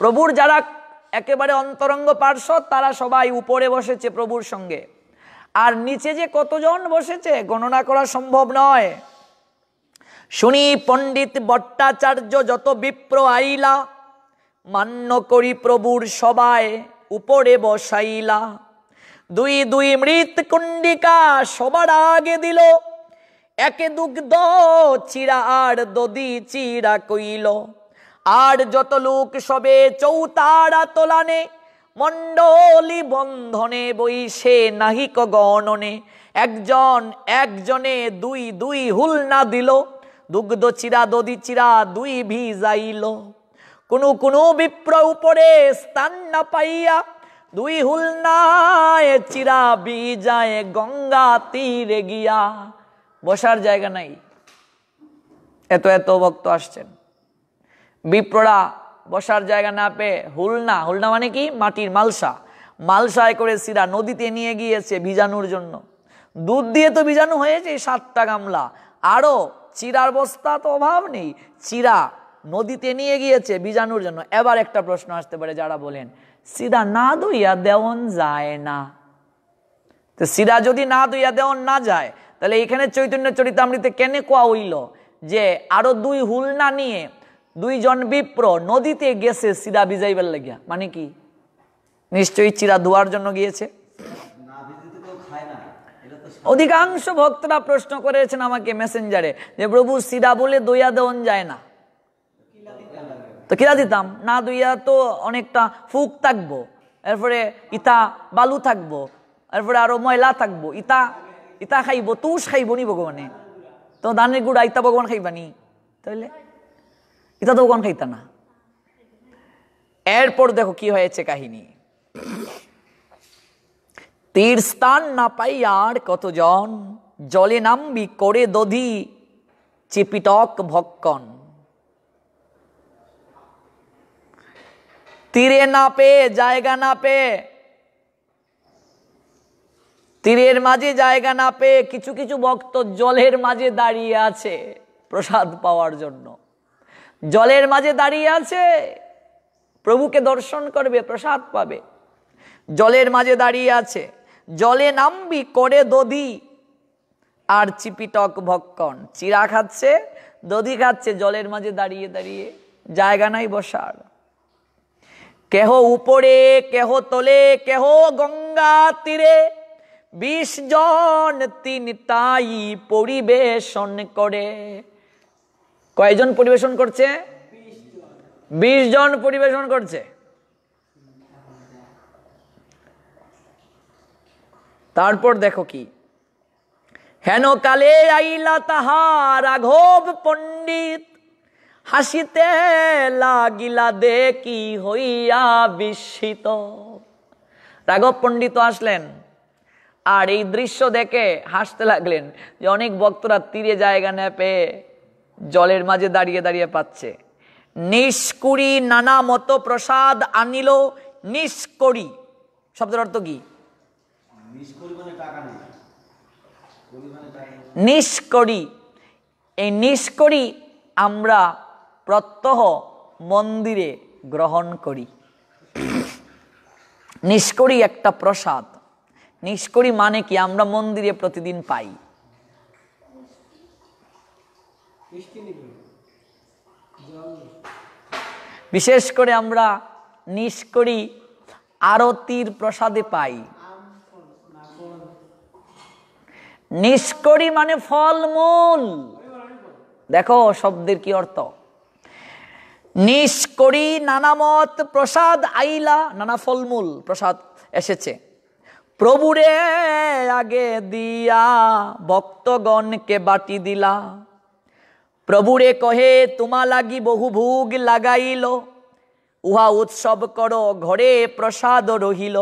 প্রভুর যারা একেবারে অন্তরঙ্গ পার্শ্বদ তারা সবাই উপরে বসেছে প্রভুর সঙ্গে আর নিচে যে কতজন বসেছে গণনা করা সম্ভব নয় শুনি পণ্ডিত ভট্টাচার্য যত বিপ্র আইলা মান্য করি প্রভুর সবাই উপরে বসাইলা দুই দুই মৃত কুণ্ডিকা সবার আগে দিল একে দুগ্ধ চিরা আর দদি চিরা কইল আর যত লোক সবে চৌতারা তোলানে মণ্ডলী বন্ধনে বইসে নাহিক গণনে একজন একজনে দুই দুই হুল না দিল দুগ্ধ চিরা দদি চিরা দুই ভিজাইল কোনো কোনো বিপ্র উপরে স্থান না পাইয়া দুই হুল নায় চিরা বিজায় গঙ্গা তীরে গিয়া বসার জায়গা নাই এত এত ভক্ত আসছেন বিপ্রড়া বসার জায়গা না পেয়ে হুলনা হুলনা মানে কি মাটির মালসা মালসায় করে সিরা নদীতে নিয়ে গিয়েছে ভিজানুর জন্য দুধ দিয়ে তো ভিজানো হয়েছে সাতটা গামলা আরও চিরার বস্তা তো অভাব নেই চিরা নদীতে নিয়ে গিয়েছে বীজাণুর জন্য এবার একটা প্রশ্ন আসতে পারে যারা বলেন সিরা না দইয়া দেওয়ন যায় না তো সিরা যদি না দইয়া দেওয়ন না যায় তাহলে এখানে চৈতন্য চরিতামৃতে কেন কোয়া হইল যে আরো দুই হুলনা নিয়ে দুইজন বিপ্র নদীতে গেছে সিদা ভিজাইবার লাগিয়া মানে কি নিশ্চয়ই চিরা ধোয়ার জন্য গিয়েছে অধিকাংশ ভক্তরা প্রশ্ন করেছেন আমাকে মেসেঞ্জারে যে প্রভু সিদা বলে দইয়া দেওয়ান যায় না তো কিরা দিতাম না দইয়া তো অনেকটা ফুক থাকবো এরপরে ইতা বালু থাকবো এরপরে আরো ময়লা থাকবো ইতা ইতা খাইব তুষ খাইব নি ভগবানে তো দানের গুড়া ইতা ভগবান খাইবানি তাহলে এটা তো ওখান খাইত না এরপর দেখো কি হয়েছে কাহিনী তীর স্থান না পাই আর কতজন জলে নামবি করে দধি চিপিটক ভক্ষণ তীরে না পেয়ে জায়গা না পেয়ে তীরের মাঝে জায়গা না পেয়ে কিছু কিছু ভক্ত জলের মাঝে দাঁড়িয়ে আছে প্রসাদ পাওয়ার জন্য জলের মাঝে দাঁড়িয়ে আছে প্রভুকে দর্শন করবে প্রসাদ পাবে জলের মাঝে দাঁড়িয়ে আছে জলে নামবি করে দধি আর চিপিটক ভক্ষণ চিরা খাচ্ছে দধি খাচ্ছে জলের মাঝে দাঁড়িয়ে দাঁড়িয়ে জায়গা নাই বসার কেহ উপরে কেহ তলে কেহ গঙ্গা তীরে বিশ জন তিন তাই পরিবেশন করে কয়জন পরিবেশন করছে বিশ জন পরিবেশন করছে তারপর দেখো কি হেন কালে আইলা তাহা রাঘব পণ্ডিত হাসিতে লাগিলা দে কি হইয়া বিস্মিত রাঘব পণ্ডিত আসলেন আর এই দৃশ্য দেখে হাসতে লাগলেন যে অনেক ভক্তরা তীরে জায়গা নেপে জলের মাঝে দাঁড়িয়ে দাঁড়িয়ে পাচ্ছে নিষ্কুড়ি নানা মতো প্রসাদ আনিল নিষ্করি শব্দের অর্থ কি নিষ্করি মানে মানে এই নিষ্করি আমরা প্রত্যহ মন্দিরে গ্রহণ করি নিষ্করি একটা প্রসাদ নিষ্করি মানে কি আমরা মন্দিরে প্রতিদিন পাই বিশেষ করে আমরা নিষ্করি আরতির প্রসাদে পাই নিষ্করি মানে ফলমূল দেখো শব্দের কি অর্থ নিষ্করি নানামত প্রসাদ আইলা নানা ফলমূল প্রসাদ এসেছে প্রভুরে আগে দিয়া ভক্তগণকে বাটি দিলা প্রভুরে কহে তোমা লাগি বহু ভোগ লাগাইল উহা উৎসব কর ঘরে প্রসাদ রহিল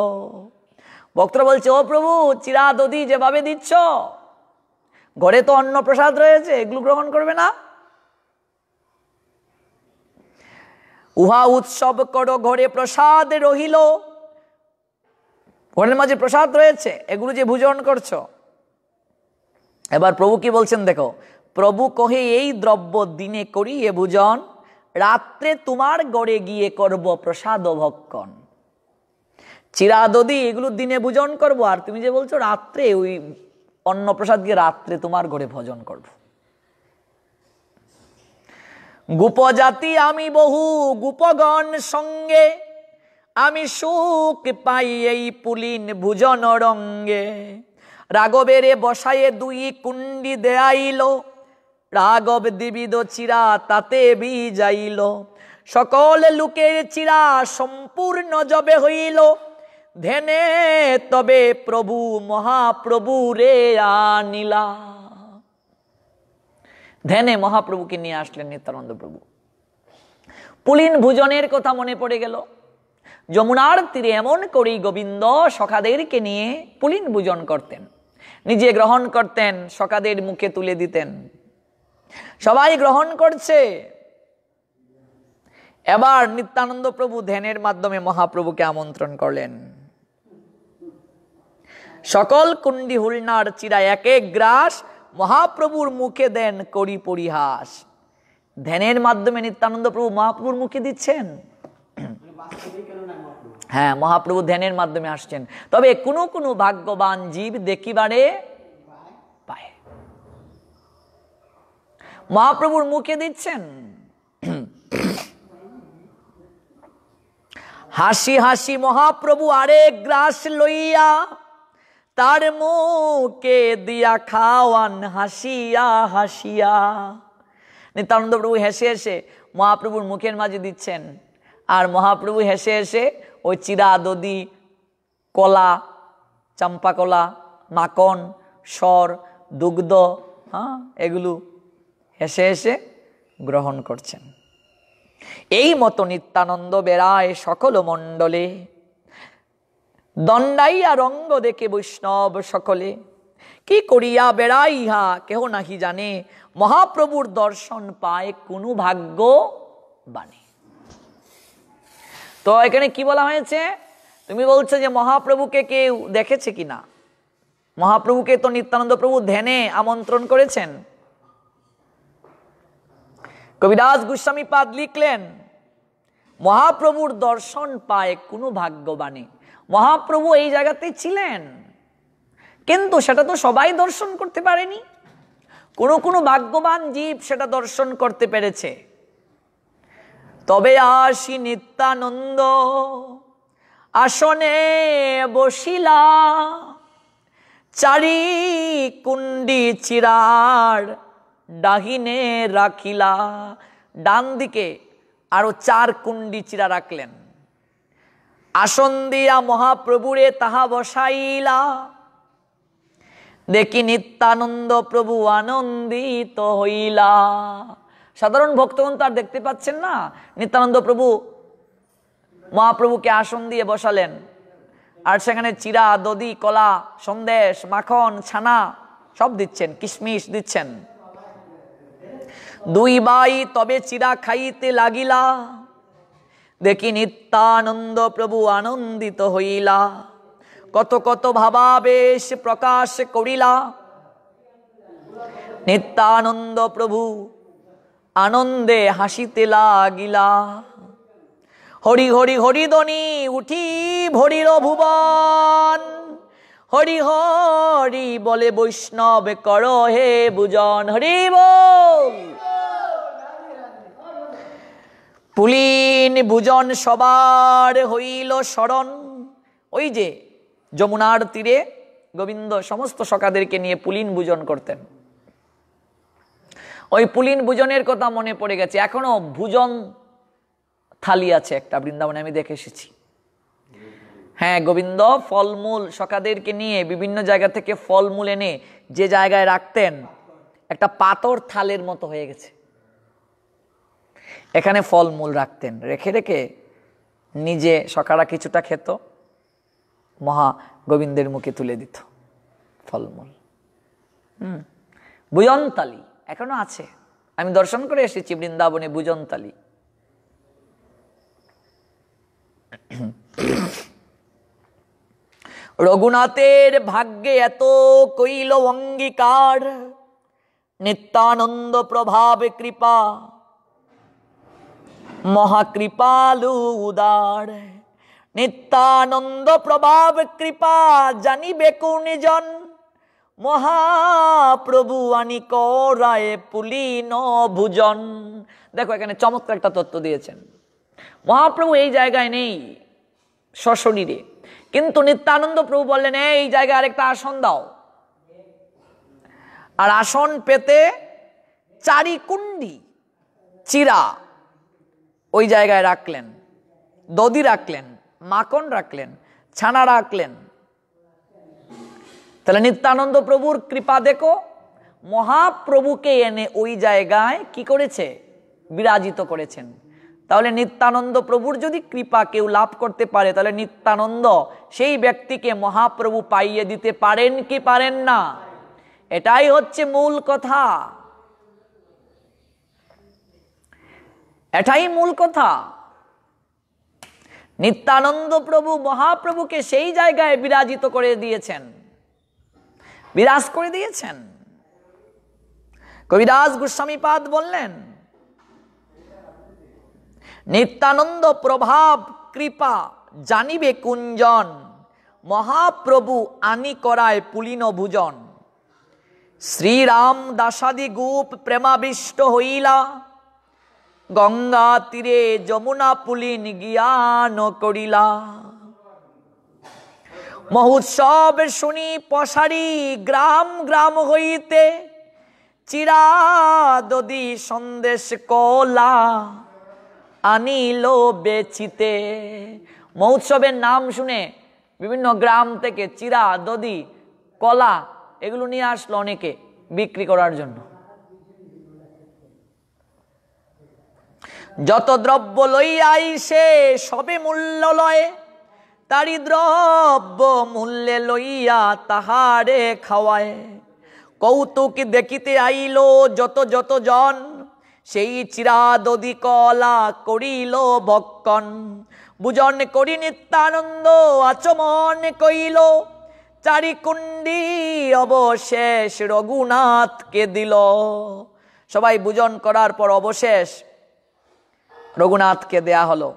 বক্ত বলছে ও প্রভু চিরা দদি যেভাবে দিচ্ছ ঘরে তো অন্ন প্রসাদ রয়েছে এগুলো গ্রহণ করবে না উহা উৎসব কর ঘরে প্রসাদ রহিল ঘরের মাঝে প্রসাদ রয়েছে এগুলো যে ভোজন করছো এবার প্রভু কি বলছেন দেখো প্রভু কহে এই দ্রব্য দিনে করি এ ভুজন রাত্রে তোমার গড়ে গিয়ে করব প্রসাদ ভক্ষণ চিরা দদি এগুলো দিনে ভোজন করব আর তুমি যে বলছো রাত্রে ওই অন্ন প্রসাদকে রাত্রে তোমার ঘরে ভজন করব গুপজাতি আমি বহু গুপগণ সঙ্গে আমি সুখ পাই এই পুলিন ভুজন রঙ্গে রাগবেরে বসায়ে দুই কুণ্ডি দেয়াইল রাগব দিবিদ চিরা তাতে বি যাইল সকল লোকের চিরা সম্পূর্ণ জবে হইল ধেনে তবে প্রভু মহাপ্রভু রে আনিলা ধ্যানে মহাপ্রভুকে নিয়ে আসলেন নিত্যানন্দ প্রভু পুলিন ভুজনের কথা মনে পড়ে গেল যমুনার তীরে এমন করেই গোবিন্দ সখাদেরকে নিয়ে পুলিন ভুজন করতেন নিজে গ্রহণ করতেন সখাদের মুখে তুলে দিতেন সবাই গ্রহণ করছে এবার নিত্যানন্দ প্রভু ধ্যানের মাধ্যমে মহাপ্রভুকে আমন্ত্রণ করলেন সকল কুণ্ডি হুলনার চিরা এক এক গ্রাস মহাপ্রভুর মুখে দেন করি পরিহাস ধ্যানের মাধ্যমে নিত্যানন্দ প্রভু মহাপ্রভুর মুখে দিচ্ছেন হ্যাঁ মহাপ্রভু ধ্যানের মাধ্যমে আসছেন তবে কোনো কোনো ভাগ্যবান জীব দেখিবারে মহাপ্রভুর মুখে দিচ্ছেন হাসি হাসি মহাপ্রভু আরে গ্রাস লইয়া তার মুখে দিয়া খাওয়ান হাসিয়া হাসিয়া নিত্যানন্দ প্রভু হেসে হেসে মহাপ্রভুর মুখের মাঝে দিচ্ছেন আর মহাপ্রভু হেসে হেসে ওই চিরা দদি কলা চাম্পা কলা মাকন সর দুগ্ধ হ্যাঁ এগুলো হেসে হেসে গ্রহণ করছেন এই মতো নিত্যানন্দ বেড়ায় সকল মণ্ডলে দণ্ডাইয়া রঙ্গ দেখে বৈষ্ণব সকলে কি করিয়া বেড়াই ইহা কেহ নাহি জানে মহাপ্রভুর দর্শন পায় কোনো ভাগ্য বাণী তো এখানে কি বলা হয়েছে তুমি বলছো যে মহাপ্রভুকে কেউ দেখেছে কিনা মহাপ্রভুকে তো নিত্যানন্দ প্রভু ধ্যানে আমন্ত্রণ করেছেন কবিরাজ গোস্বামী পাদ লিখলেন মহাপ্রভুর দর্শন পায় কোনো ভাগ্যবাণী মহাপ্রভু এই জায়গাতে ছিলেন কিন্তু সেটা তো সবাই দর্শন করতে পারেনি কোনো কোনো ভাগ্যবান জীব সেটা দর্শন করতে পেরেছে তবে আসি নিত্যানন্দ আসনে বসিলা চারি কুণ্ডি চিরাড় ডাহিনে রাখিলা ডান দিকে আরও চার কুণ্ডি চিরা রাখলেন আসন দিয়া মহাপ্রভুরে তাহা বসাইলা দেখি নিত্যানন্দ প্রভু আনন্দিত হইলা সাধারণ ভক্তগণ তার দেখতে পাচ্ছেন না নিত্যানন্দ প্রভু মহাপ্রভুকে আসন দিয়ে বসালেন আর সেখানে চিরা দদি কলা সন্দেশ মাখন ছানা সব দিচ্ছেন কিশমিশ দিচ্ছেন দুই বাই তবে চিরা খাইতে লাগিলা দেখি নিত্যানন্দ প্রভু আনন্দিত হইলা কত কত ভাবাবেশ প্রকাশ করিলা নিত্যানন্দ প্রভু আনন্দে হাসিতে লাগিলা হরি হরি হরিদনি উঠি ভরির ভুবন হরি হরি বলে বৈষ্ণব কর হে বুজন হরি বল পুলিন বুজন সবার হইল স্মরণ ওই যে যমুনার তীরে গোবিন্দ সমস্ত সকাদেরকে নিয়ে পুলিন বুজন করতেন ওই পুলিন ভুজনের কথা মনে পড়ে গেছে এখনো ভুজন থালি আছে একটা বৃন্দাবনে আমি দেখে এসেছি হ্যাঁ গোবিন্দ ফলমূল সকাদেরকে নিয়ে বিভিন্ন জায়গা থেকে ফলমূল এনে যে জায়গায় রাখতেন একটা পাতর থালের মতো হয়ে গেছে এখানে ফলমূল রাখতেন রেখে রেখে নিজে সকারা কিছুটা খেত মহা গোবিন্দের মুখে তুলে দিত ফলমূল হুম বুজনতালি এখনো আছে আমি দর্শন করে এসেছি বৃন্দাবনে বুজনতালি রঘুনাথের ভাগ্যে এত কইল অঙ্গীকার নিত্যানন্দ প্রভাব কৃপা মহাকৃপালু উদার নিত্যানন্দ প্রভাব কৃপা জানিবে কুণিজন মহাপ্রভু আনিক রায় পুলি ভুজন দেখো এখানে চমৎকার একটা তত্ত্ব দিয়েছেন মহাপ্রভু এই জায়গায় নেই শশনীরে কিন্তু নিত্যানন্দ প্রভু বললেন এই জায়গায় আরেকটা আসন দাও আর আসন পেতে চারি কুণ্ডি চিরা ওই জায়গায় রাখলেন দদি রাখলেন মাখন রাখলেন ছানা রাখলেন তাহলে নিত্যানন্দ প্রভুর কৃপা দেখো মহাপ্রভুকে এনে ওই জায়গায় কি করেছে বিরাজিত করেছেন তাহলে নিত্যানন্দ প্রভুর যদি কৃপা কেউ লাভ করতে পারে তাহলে নিত্যানন্দ সেই ব্যক্তিকে মহাপ্রভু পাইয়ে দিতে পারেন কি পারেন না এটাই হচ্ছে মূল কথা এটাই মূল কথা নিত্যানন্দ প্রভু মহাপ্রভুকে সেই জায়গায় বিরাজিত করে দিয়েছেন বিরাজ করে দিয়েছেন কবিরাজ গোস্বামীপাদ বললেন নিত্যানন্দ প্রভাব কৃপা জানিবে কুঞ্জন মহাপ্রভু আনি করায় পুলিন ভুজন শ্রীরাম দাসাদি গুপ প্রেমাবিষ্ট হইলা গঙ্গা তীরে যমুনা পুলিন জ্ঞান করিলা মহোৎসব শুনি পশারি গ্রাম গ্রাম হইতে চিরা দদি সন্দেশ কলা আনিল বেচিতে মহোৎসবের নাম শুনে বিভিন্ন গ্রাম থেকে চিরা দদি কলা এগুলো নিয়ে আসলো অনেকে বিক্রি করার জন্য যত দ্রব্য লইয়াই সে সবে মূল্য লয়ে তারি দ্রব্য মূল্যে লইয়া তাহারে খাওয়ায় কৌতুক দেখিতে আইল যত যত জন সেই চিরা দদি কলা করিল ভক্ষণ বুজন করি নিত্যানন্দ আচমন কইল চারি কুণ্ডি অবশেষ রঘুনাথকে দিল সবাই বুজন করার পর অবশেষ রঘুনাথকে দেয়া হলো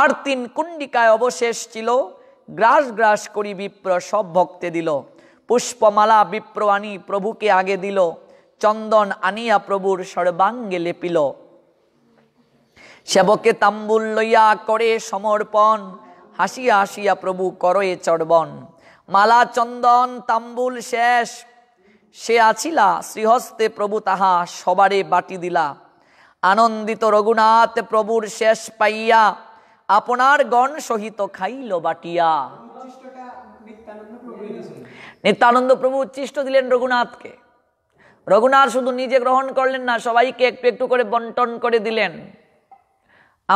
আর তিন কুণ্ডিকায় অবশেষ ছিল গ্রাস গ্রাস করি বিপ্র সব ভক্তে দিল পুষ্পমালা বিপ্র আনি প্রভুকে আগে দিল চন্দন আনিয়া প্রভুর সর্বাঙ্গে লেপিল সেবকে তাম্বুল লইয়া করে সমর্পণ হাসিয়া হাসিয়া প্রভু করয়ে চড়বন মালা চন্দন তাম্বুল শেষ সে আছিলা শ্রীহস্তে প্রভু তাহা সবারে বাটি দিলা আনন্দিত রঘুনাথ প্রভুর শেষ পাইয়া আপনার গণ সহিত খাইল বাটিয়া নিত্যানন্দ প্রভু উচ্ছিষ্ট দিলেন রঘুনাথকে রঘুনাথ শুধু নিজে গ্রহণ করলেন না সবাইকে একটু একটু করে বন্টন করে দিলেন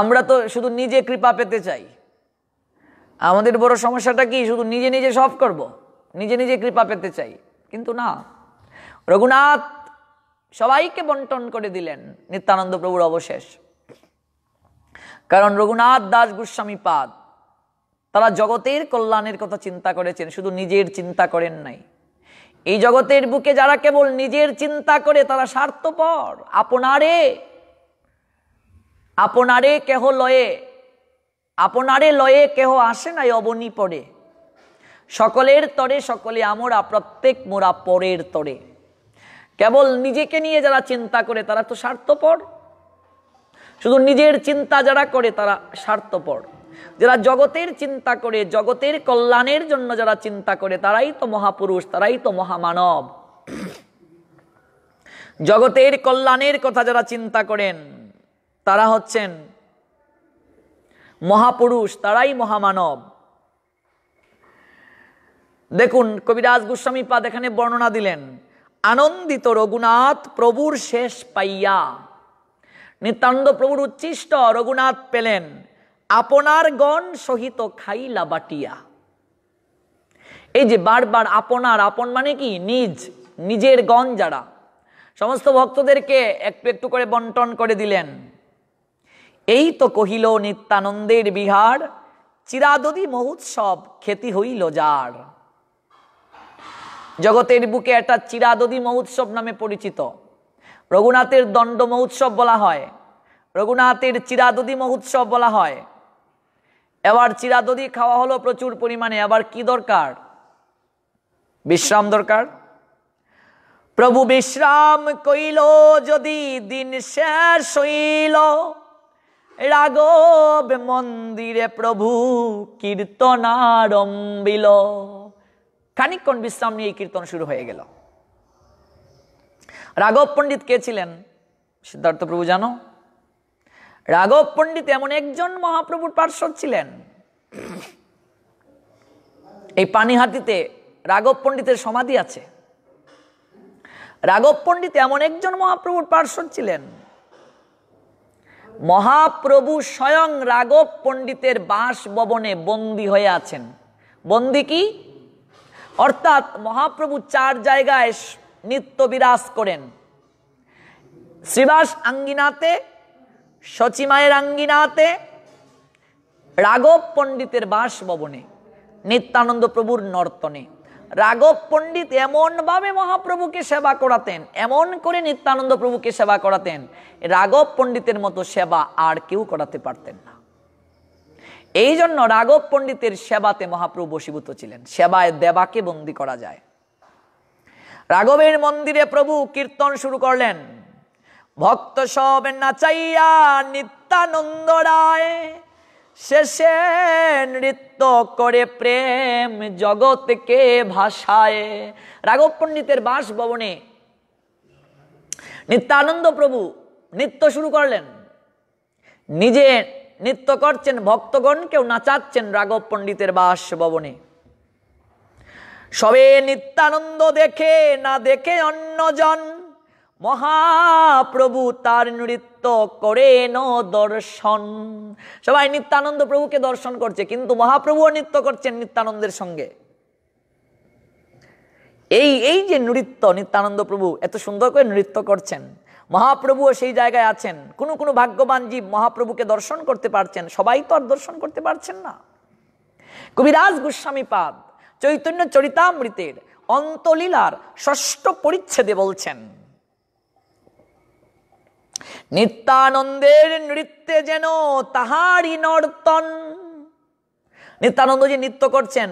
আমরা তো শুধু নিজে কৃপা পেতে চাই আমাদের বড় সমস্যাটা কি শুধু নিজে নিজে সব করব। নিজে নিজে কৃপা পেতে চাই কিন্তু না রঘুনাথ সবাইকে বন্টন করে দিলেন নিত্যানন্দ প্রভুর অবশেষ কারণ রঘুনাথ দাস গোস্বামী পাদ তারা জগতের কল্যাণের কথা চিন্তা করেছেন শুধু নিজের চিন্তা করেন নাই এই জগতের বুকে যারা কেবল নিজের চিন্তা করে তারা স্বার্থপর আপনারে আপনারে কেহ লয়ে আপনারে লয়ে কেহ আসে নাই অবনী পরে সকলের তরে সকলে আমরা প্রত্যেক মোরা পরের তরে কেবল নিজেকে নিয়ে যারা চিন্তা করে তারা তো স্বার্থপর শুধু নিজের চিন্তা যারা করে তারা স্বার্থপর যারা জগতের চিন্তা করে জগতের কল্যাণের জন্য যারা চিন্তা করে তারাই তো মহাপুরুষ তারাই তো মহামানব জগতের কল্যাণের কথা যারা চিন্তা করেন তারা হচ্ছেন মহাপুরুষ তারাই মহামানব দেখুন কবিরাজ গোস্বামী পাদ এখানে বর্ণনা দিলেন আনন্দিত রঘুনাথ প্রভুর শেষ পাইয়া নিতান্ত প্রভুর উচ্ছিষ্ট রঘুনাথ পেলেন আপনার গণ সহিত খাইলা বাটিয়া এই যে বারবার আপনার আপন মানে কি নিজ নিজের গণ যারা সমস্ত ভক্তদেরকে একটু একটু করে বন্টন করে দিলেন এই তো কহিল নিত্যানন্দের বিহার চিরাদদি মহোৎসব খেতি হইল যার জগতের বুকে একটা চিরাদদি মহোৎসব নামে পরিচিত রঘুনাথের দণ্ড মহোৎসব বলা হয় রঘুনাথের চিরাদদি মহোৎসব বলা হয় এবার চিরাদদি খাওয়া হলো প্রচুর পরিমাণে আবার কি দরকার বিশ্রাম দরকার প্রভু বিশ্রাম কইল যদি দিন শেষ হইল রাগব মন্দিরে প্রভু কীর্তনারম্বিল খানিকক্ষণ বিশ্রাম নিয়ে এই কীর্তন শুরু হয়ে গেল রাঘব পণ্ডিত কে ছিলেন সিদ্ধার্থ প্রভু জানো রাঘব পণ্ডিত এমন একজন মহাপ্রভুর পার্শ্বদ ছিলেন এই পানিহাতিতে রাঘব পণ্ডিতের সমাধি আছে রাঘব পণ্ডিত এমন একজন মহাপ্রভুর পার্শ্বদ ছিলেন মহাপ্রভু স্বয়ং রাঘব পণ্ডিতের বাস ভবনে বন্দী হয়ে আছেন বন্দী কি অর্থাৎ মহাপ্রভু চার জায়গায় নিত্য বিরাজ করেন শ্রীবাস আঙ্গিনাতে সচিমায়ের আঙ্গিনাতে রাঘব পণ্ডিতের বাস ভবনে নিত্যানন্দ প্রভুর নর্তনে রাঘব পণ্ডিত এমনভাবে মহাপ্রভুকে সেবা করাতেন এমন করে নিত্যানন্দ প্রভুকে সেবা করাতেন রাঘব পণ্ডিতের মতো সেবা আর কেউ করাতে পারতেন না এই জন্য রাঘব পণ্ডিতের সেবাতে মহাপ্রভু বসীভূত ছিলেন সেবায় দেবাকে বন্দি করা যায় রাঘবের মন্দিরে প্রভু কীর্তন শুরু করলেন ভক্ত সব নাচাইয়া নিত্যানন্দ রায় শেষে নৃত্য করে প্রেম জগৎকে ভাষায় রাঘব পণ্ডিতের বাসভবনে নিত্যানন্দ প্রভু নৃত্য শুরু করলেন নিজের নৃত্য করছেন ভক্তগণ কেউ নাচাচ্ছেন রাঘব পণ্ডিতের বাস ভবনে সবে নিত্যানন্দ দেখে না দেখে অন্যজন মহাপ্রভু তার নৃত্য করেন দর্শন সবাই নিত্যানন্দ প্রভুকে দর্শন করছে কিন্তু মহাপ্রভুও নৃত্য করছেন নিত্যানন্দের সঙ্গে এই এই যে নৃত্য নিত্যানন্দ প্রভু এত সুন্দর করে নৃত্য করছেন মহাপ্রভুও সেই জায়গায় আছেন কোনো কোনো ভাগ্যবান জীব মহাপ্রভুকে দর্শন করতে পারছেন সবাই তো আর দর্শন করতে পারছেন না কবিরাজ গোস্বামী পাদ চৈতন্য চরিতামৃতের অন্তলীলার ষষ্ঠ পরিচ্ছেদে বলছেন নিত্যানন্দের নৃত্যে যেন তাহারই নর্তন নিত্যানন্দ যে নৃত্য করছেন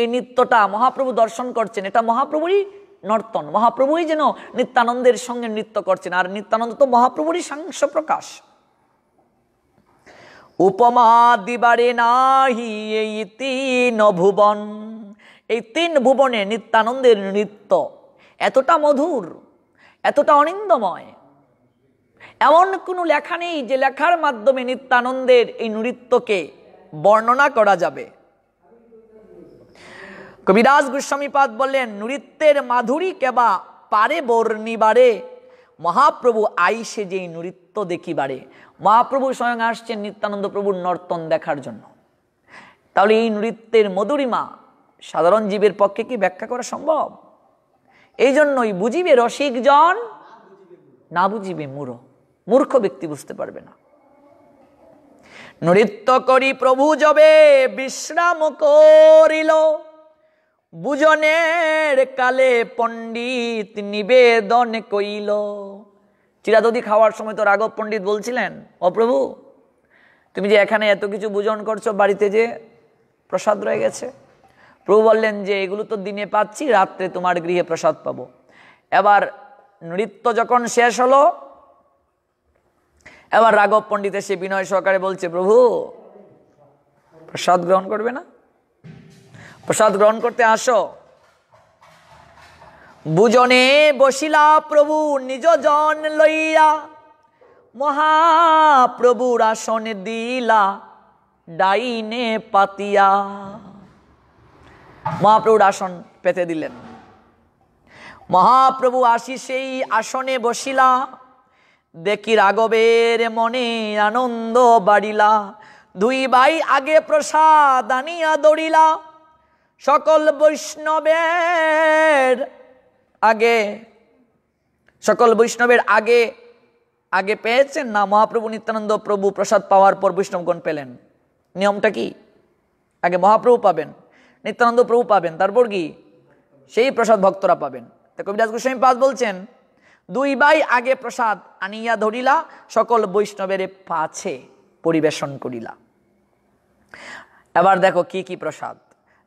এই নৃত্যটা মহাপ্রভু দর্শন করছেন এটা মহাপ্রভুরই নর্তন মহাপ্রভুই যেন নিত্যানন্দের সঙ্গে নৃত্য করছেন আর নিত্যানন্দ তো মহাপ্রভুরই সাংস প্রকাশ উপমা দিবারে নাহি এই তিন ভুবন এই তিন ভুবনে নিত্যানন্দের নৃত্য এতটা মধুর এতটা অনিন্দময় এমন কোনো লেখা নেই যে লেখার মাধ্যমে নিত্যানন্দের এই নৃত্যকে বর্ণনা করা যাবে কবিরাজ গোস্বামীপাদ বললেন নৃত্যের মাধুরী কেবা পারে বর্ণিবারে মহাপ্রভু আইসে যেই নৃত্য দেখিবারে মহাপ্রভু স্বয়ং আসছেন নিত্যানন্দ প্রভুর নর্তন দেখার জন্য তাহলে এই নৃত্যের মধুরিমা সাধারণ জীবের পক্ষে কি ব্যাখ্যা করা সম্ভব এই জন্যই বুঝিবে রসিক জন না বুঝিবে মূঢ় মূর্খ ব্যক্তি বুঝতে পারবে না নৃত্য করি প্রভু যবে বিশ্রাম করিল বুজনের কালে পণ্ডিত নিবেদন কইল চিরাদি খাওয়ার সময় তো রাঘব পণ্ডিত বলছিলেন অপ্রভু তুমি যে এখানে এত কিছু বুজন করছো বাড়িতে যে প্রসাদ রয়ে গেছে প্রভু বললেন যে এগুলো তো দিনে পাচ্ছি রাত্রে তোমার গৃহে প্রসাদ পাবো এবার নৃত্য যখন শেষ হলো এবার রাঘব পণ্ডিত এসে বিনয় সহকারে বলছে প্রভু প্রসাদ গ্রহণ করবে না প্রসাদ গ্রহণ করতে আসো বুজনে বসিলা প্রভু নিজ জন লইয়া মহাপ্রভুর আসনে দিলা ডাইনে পাতিয়া মহাপ্রভুর আসন পেতে দিলেন মহাপ্রভু আসি সেই আসনে বসিলা দেখি রাগবের মনে আনন্দ বাড়িলা দুই ভাই আগে প্রসাদ আনিয়া দৌড়িলা সকল বৈষ্ণবের আগে সকল বৈষ্ণবের আগে আগে পেয়েছেন না মহাপ্রভু নিত্যানন্দ প্রভু প্রসাদ পাওয়ার পর বৈষ্ণবগণ পেলেন নিয়মটা কি আগে মহাপ্রভু পাবেন নিত্যানন্দ প্রভু পাবেন তারপর কি সেই প্রসাদ ভক্তরা পাবেন তা কবিরাজ গোস্বামী পাঁচ বলছেন দুই বাই আগে প্রসাদ আনিয়া ধরিলা সকল বৈষ্ণবের পাছে পরিবেশন করিলা এবার দেখো কি কি প্রসাদ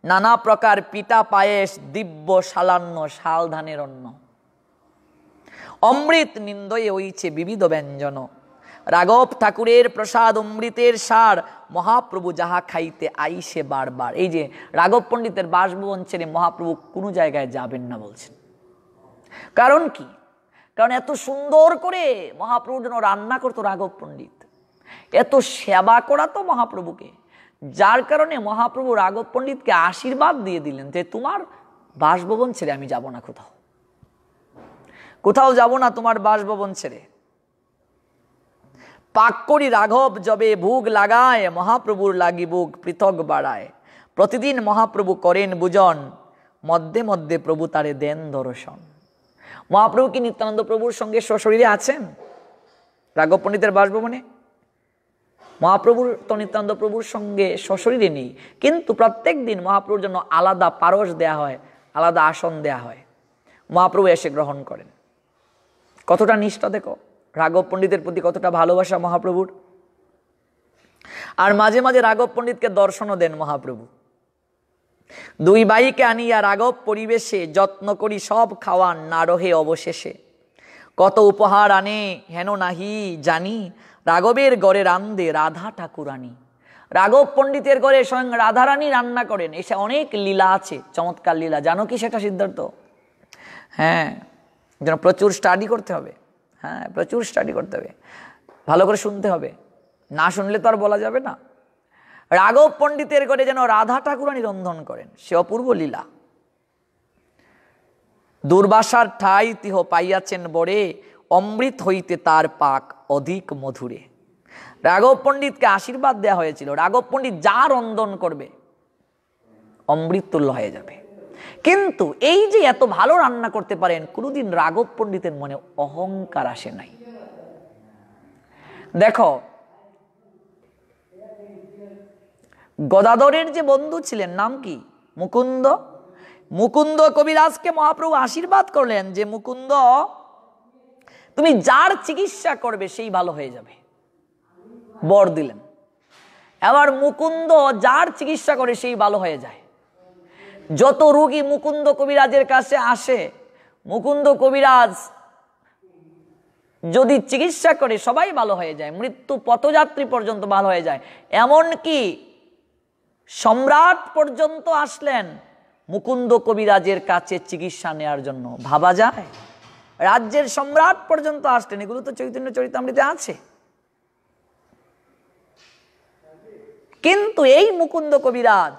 নানা প্রকার পিতা পায়েস দিব্য সালান্ন শাল ধানের অন্ন অমৃত নিন্দয়ে ওইছে বিবিধ ব্যঞ্জন রাঘব ঠাকুরের প্রসাদ অমৃতের সার মহাপ্রভু যাহা খাইতে আইসে বারবার এই যে রাঘব পণ্ডিতের বাসভবন ছেড়ে মহাপ্রভু কোনো জায়গায় যাবেন না বলছেন কারণ কি কারণ এত সুন্দর করে মহাপ্রভুর জন্য রান্না করতো রাঘব পণ্ডিত এত সেবা করা তো মহাপ্রভুকে যার কারণে মহাপ্রভু রাগব পণ্ডিতকে আশীর্বাদ দিয়ে দিলেন যে তোমার বাসভবন ছেড়ে আমি যাব না কোথাও কোথাও যাব না তোমার বাসভবন ছেড়ে পাক করি রাঘব যবে ভুগ লাগায় মহাপ্রভুর লাগি বুক পৃথক বাড়ায় প্রতিদিন মহাপ্রভু করেন বুজন মধ্যে মধ্যে প্রভু তারে দেন দর্শন মহাপ্রভু কি নিত্যানন্দ প্রভুর সঙ্গে সশরীরে আছেন রাঘব পণ্ডিতের বাসভবনে মহাপ্রভুর তো তনিত্যান্ত প্রভুর সঙ্গে সশরীরে নেই কিন্তু প্রত্যেক দিন মহাপ্রভুর জন্য আলাদা পারস দেয়া হয় আলাদা আসন দেয়া হয় মহাপ্রভু এসে গ্রহণ করেন কতটা নিষ্ঠা দেখো রাঘব পণ্ডিতের প্রতি কতটা ভালোবাসা মহাপ্রভুর আর মাঝে মাঝে রাঘব পণ্ডিতকে দর্শনও দেন মহাপ্রভু দুই বাইকে আনিয়া রাঘব পরিবেশে যত্ন করি সব খাওয়ান নারহে অবশেষে কত উপহার আনে হেন নাহি জানি রাঘবের গড়ে রান্ধে রাধা ঠাকুরানী রাঘব পণ্ডিতের গড়ে স্বয়ং রাধারানী রান্না করেন এসে অনেক লীলা আছে চমৎকার লীলা জানো কি সেটা সিদ্ধার্থ হ্যাঁ যেন প্রচুর স্টাডি করতে হবে হ্যাঁ প্রচুর স্টাডি করতে হবে ভালো করে শুনতে হবে না শুনলে তো আর বলা যাবে না রাঘব পণ্ডিতের গড়ে যেন রাধা ঠাকুরানী রন্ধন করেন সে অপূর্ব লীলা দুর্বাসার ঠাই তিহ পাইয়াছেন বড়ে অমৃত হইতে তার পাক অধিক মধুরে রাঘব পণ্ডিতকে আশীর্বাদ দেয়া হয়েছিল রাঘব পণ্ডিত যা রন্ধন করবে অমৃতুল্য হয়ে যাবে কিন্তু এই যে এত ভালো রান্না করতে পারেন কোনোদিন রাঘব পণ্ডিতের মনে অহংকার আসে নাই দেখো গদাধরের যে বন্ধু ছিলেন নাম কি মুকুন্দ মুকুন্দ কবিরাজকে মহাপ্রভু আশীর্বাদ করলেন যে মুকুন্দ তুমি যার চিকিৎসা করবে সেই ভালো হয়ে যাবে বর দিলেন এবার মুকুন্দ যার চিকিৎসা করে সেই ভালো হয়ে যায় যত রোগী মুকুন্দ কবিরাজের কাছে আসে মুকুন্দ কবিরাজ যদি চিকিৎসা করে সবাই ভালো হয়ে যায় মৃত্যু পথযাত্রী পর্যন্ত ভালো হয়ে যায় এমন কি সম্রাট পর্যন্ত আসলেন মুকুন্দ কবিরাজের কাছে চিকিৎসা নেয়ার জন্য ভাবা যায় রাজ্যের সম্রাট পর্যন্ত আসতেন এগুলো তো চৈতন্য চরিতামৃতে আছে কিন্তু এই মুকুন্দ কবিরাজ